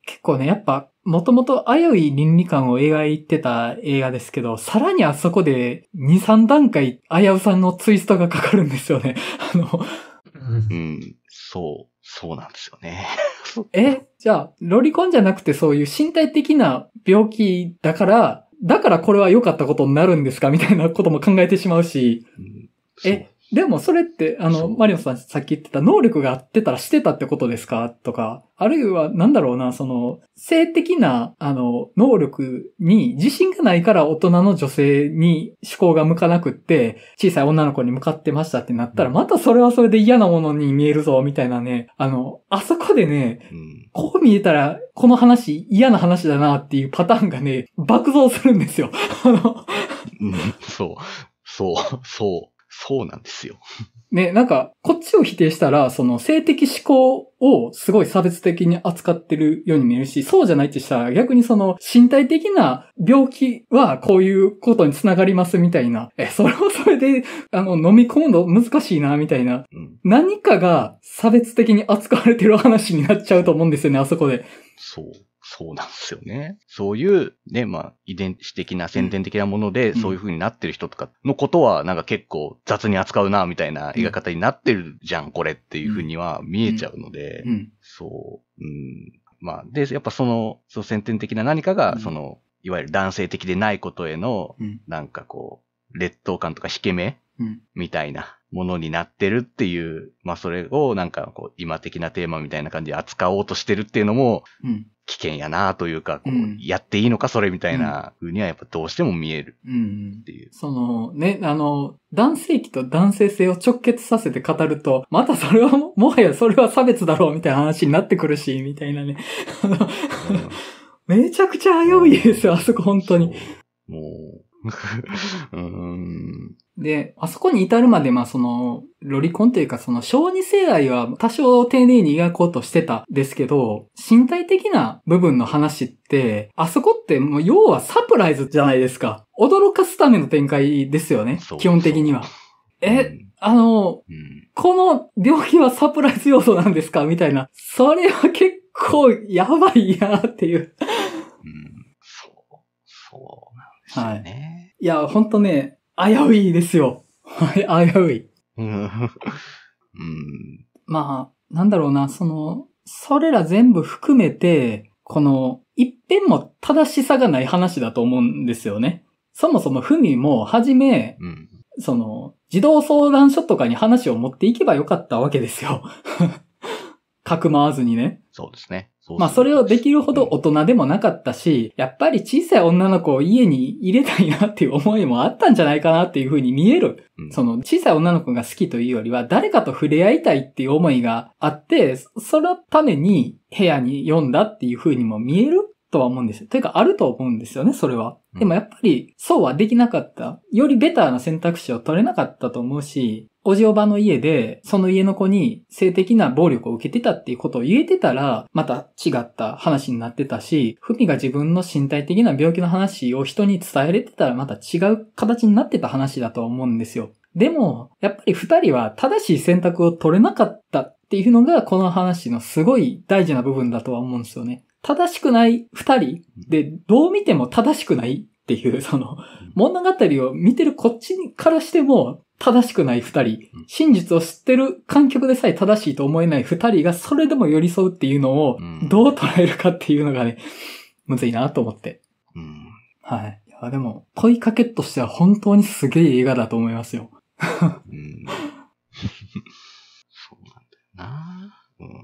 結構ね、やっぱ、もともと危うい倫理観を描いてた映画ですけど、さらにあそこで2、3段階危うさんのツイストがかかるんですよね。*laughs* あのうん、そう。そうなんですよね。*laughs* えじゃあ、ロリコンじゃなくてそういう身体的な病気だから、だからこれは良かったことになるんですかみたいなことも考えてしまうし、うん、え、でもそれって、あの、マリオさんさっき言ってた能力があってたらしてたってことですかとか、あるいはなんだろうな、その、性的な、あの、能力に自信がないから大人の女性に思考が向かなくって、小さい女の子に向かってましたってなったら、またそれはそれで嫌なものに見えるぞ、みたいなね、あの、あそこでね、こう見えたら、この話嫌な話だなっていうパターンがね、爆増するんですよ。あの、そう、そう、そう。そうなんですよ。ね、なんか、こっちを否定したら、その性的思考をすごい差別的に扱ってるように見えるし、そうじゃないってしたら逆にその身体的な病気はこういうことにつながりますみたいな、え、それをそれで、あの、飲み込むの難しいな、みたいな、うん、何かが差別的に扱われてる話になっちゃうと思うんですよね、あそこで。そう。そうなんですよね。そういうね、まあ、遺伝子的な宣伝的なもので、そういう風になってる人とかのことは、なんか結構雑に扱うな、みたいな描き方になってるじゃん、これっていう風には見えちゃうので、そう、うん。まあ、で、やっぱその、その先天的な何かが、その、いわゆる男性的でないことへの、なんかこう、劣等感とか引け目みたいなものになってるっていう、まあそれをなんかこう今的なテーマみたいな感じで扱おうとしてるっていうのも、うん、危険やなというか、やっていいのかそれみたいな風にはやっぱどうしても見えるっていう。うんうん、そのね、あの、男性器と男性性を直結させて語ると、またそれはも、もはやそれは差別だろうみたいな話になってくるし、みたいなね。*laughs* めちゃくちゃ危ういですよ、あそこ本当に。もう。*laughs* うんで、あそこに至るまで、まあその、ロリコンというかその小児性愛は多少丁寧に描こうとしてたんですけど、身体的な部分の話って、あそこってもう要はサプライズじゃないですか。驚かすための展開ですよね。基本的には。え、うんあの、うん、この病気はサプライズ要素なんですかみたいな。それは結構やばいやっていう。うん、そう、そうなんですよね。はい、いや、ほんとね、危ういですよ。危うい。うん、まあ、なんだろうな、その、それら全部含めて、この、一辺も正しさがない話だと思うんですよね。そもそもふみも、はじめ、うん、その、児童相談所とかに話を持っていけばよかったわけですよ。かくまわずにね。そうですね。そうそうまあそれをできるほど大人でもなかったし、やっぱり小さい女の子を家に入れたいなっていう思いもあったんじゃないかなっていうふうに見える。うん、その小さい女の子が好きというよりは誰かと触れ合いたいっていう思いがあって、そのために部屋に読んだっていうふうにも見えるとは思うんですよ。というかあると思うんですよね、それは。でもやっぱり、そうはできなかった。よりベターな選択肢を取れなかったと思うし、おじおばの家で、その家の子に性的な暴力を受けてたっていうことを言えてたら、また違った話になってたし、ふみが自分の身体的な病気の話を人に伝えれてたらまた違う形になってた話だと思うんですよ。でも、やっぱり二人は正しい選択を取れなかったっていうのが、この話のすごい大事な部分だとは思うんですよね。正しくない二人で、どう見ても正しくないっていう、その、物語を見てるこっちからしても、正しくない二人、真実を知ってる観客でさえ正しいと思えない二人がそれでも寄り添うっていうのを、どう捉えるかっていうのがね、むずいなと思って。うん、はい。いや、でも、問いかけとしては本当にすげえ映画だと思いますよ。うん、*laughs* そうなんだよな、うん、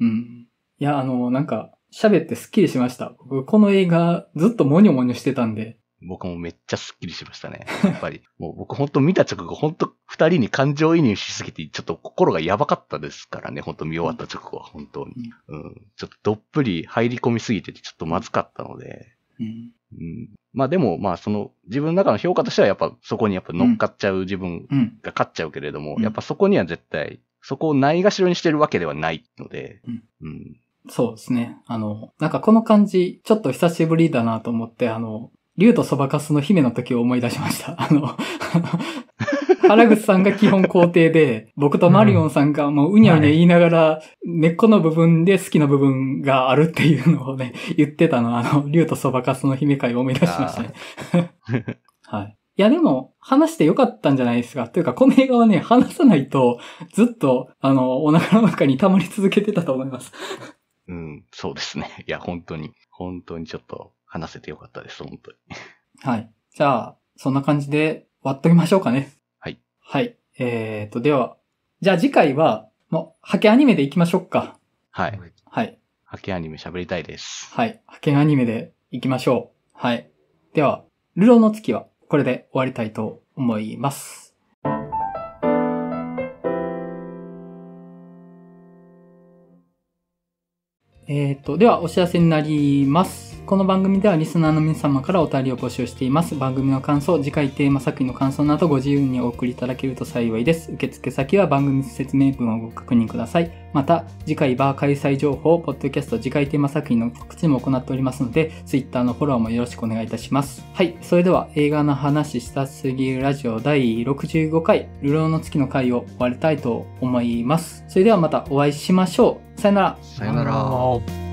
うん。いや、あの、なんか、喋ってスッキリしました。僕、この映画ずっとモニょモニょしてたんで。僕もめっちゃスッキリしましたね。やっぱり。*laughs* もう僕本当見た直後、本当二人に感情移入しすぎて、ちょっと心がやばかったですからね、本当見終わった直後は、本当に。うん。ちょっとどっぷり入り込みすぎてて、ちょっとまずかったので。うん。うん、まあでも、まあその、自分の中の評価としてはやっぱそこにやっぱ乗っかっちゃう自分が勝っちゃうけれども、うんうん、やっぱそこには絶対、そこをないがしろにしてるわけではないので、うん。そうですね。あの、なんかこの感じ、ちょっと久しぶりだなと思って、あの、竜とそばかすの姫の時を思い出しました。*laughs* あの、原口さんが基本皇帝で、僕とマリオンさんがもううにゃうにゃ言いながら、根っこの部分で好きな部分があるっていうのをね、*laughs* 言ってたの、あの、竜とそばかすの姫会を思い出しましたね。*laughs* はい。いやでも、話してよかったんじゃないですか。というか、この映画はね、話さないと、ずっと、あの、お腹の中に溜まり続けてたと思います。うん、そうですね。*laughs* いや、本当に、本当にちょっと話せてよかったです、本当に。はい。じゃあ、そんな感じで割っときましょうかね。はい。はい。えーと、では、じゃあ次回は、もう、派遣アニメでいきましょうか。はい。はい。ハケアニメ喋りたいです。はい。派遣アニメでいきましょう。はい。では、ルロの月はこれで終わりたいと思います。えっ、ー、と、ではお知らせになります。この番組ではリスナーの皆様からお便りを募集しています。番組の感想、次回テーマ作品の感想などご自由にお送りいただけると幸いです。受付先は番組説明文をご確認ください。また、次回バー開催情報、ポッドキャスト次回テーマ作品の告知も行っておりますので、Twitter のフォローもよろしくお願いいたします。はい、それでは映画の話したすぎるラジオ第65回、流浪の月の回を終わりたいと思います。それではまたお会いしましょう。さよなら。さよなら。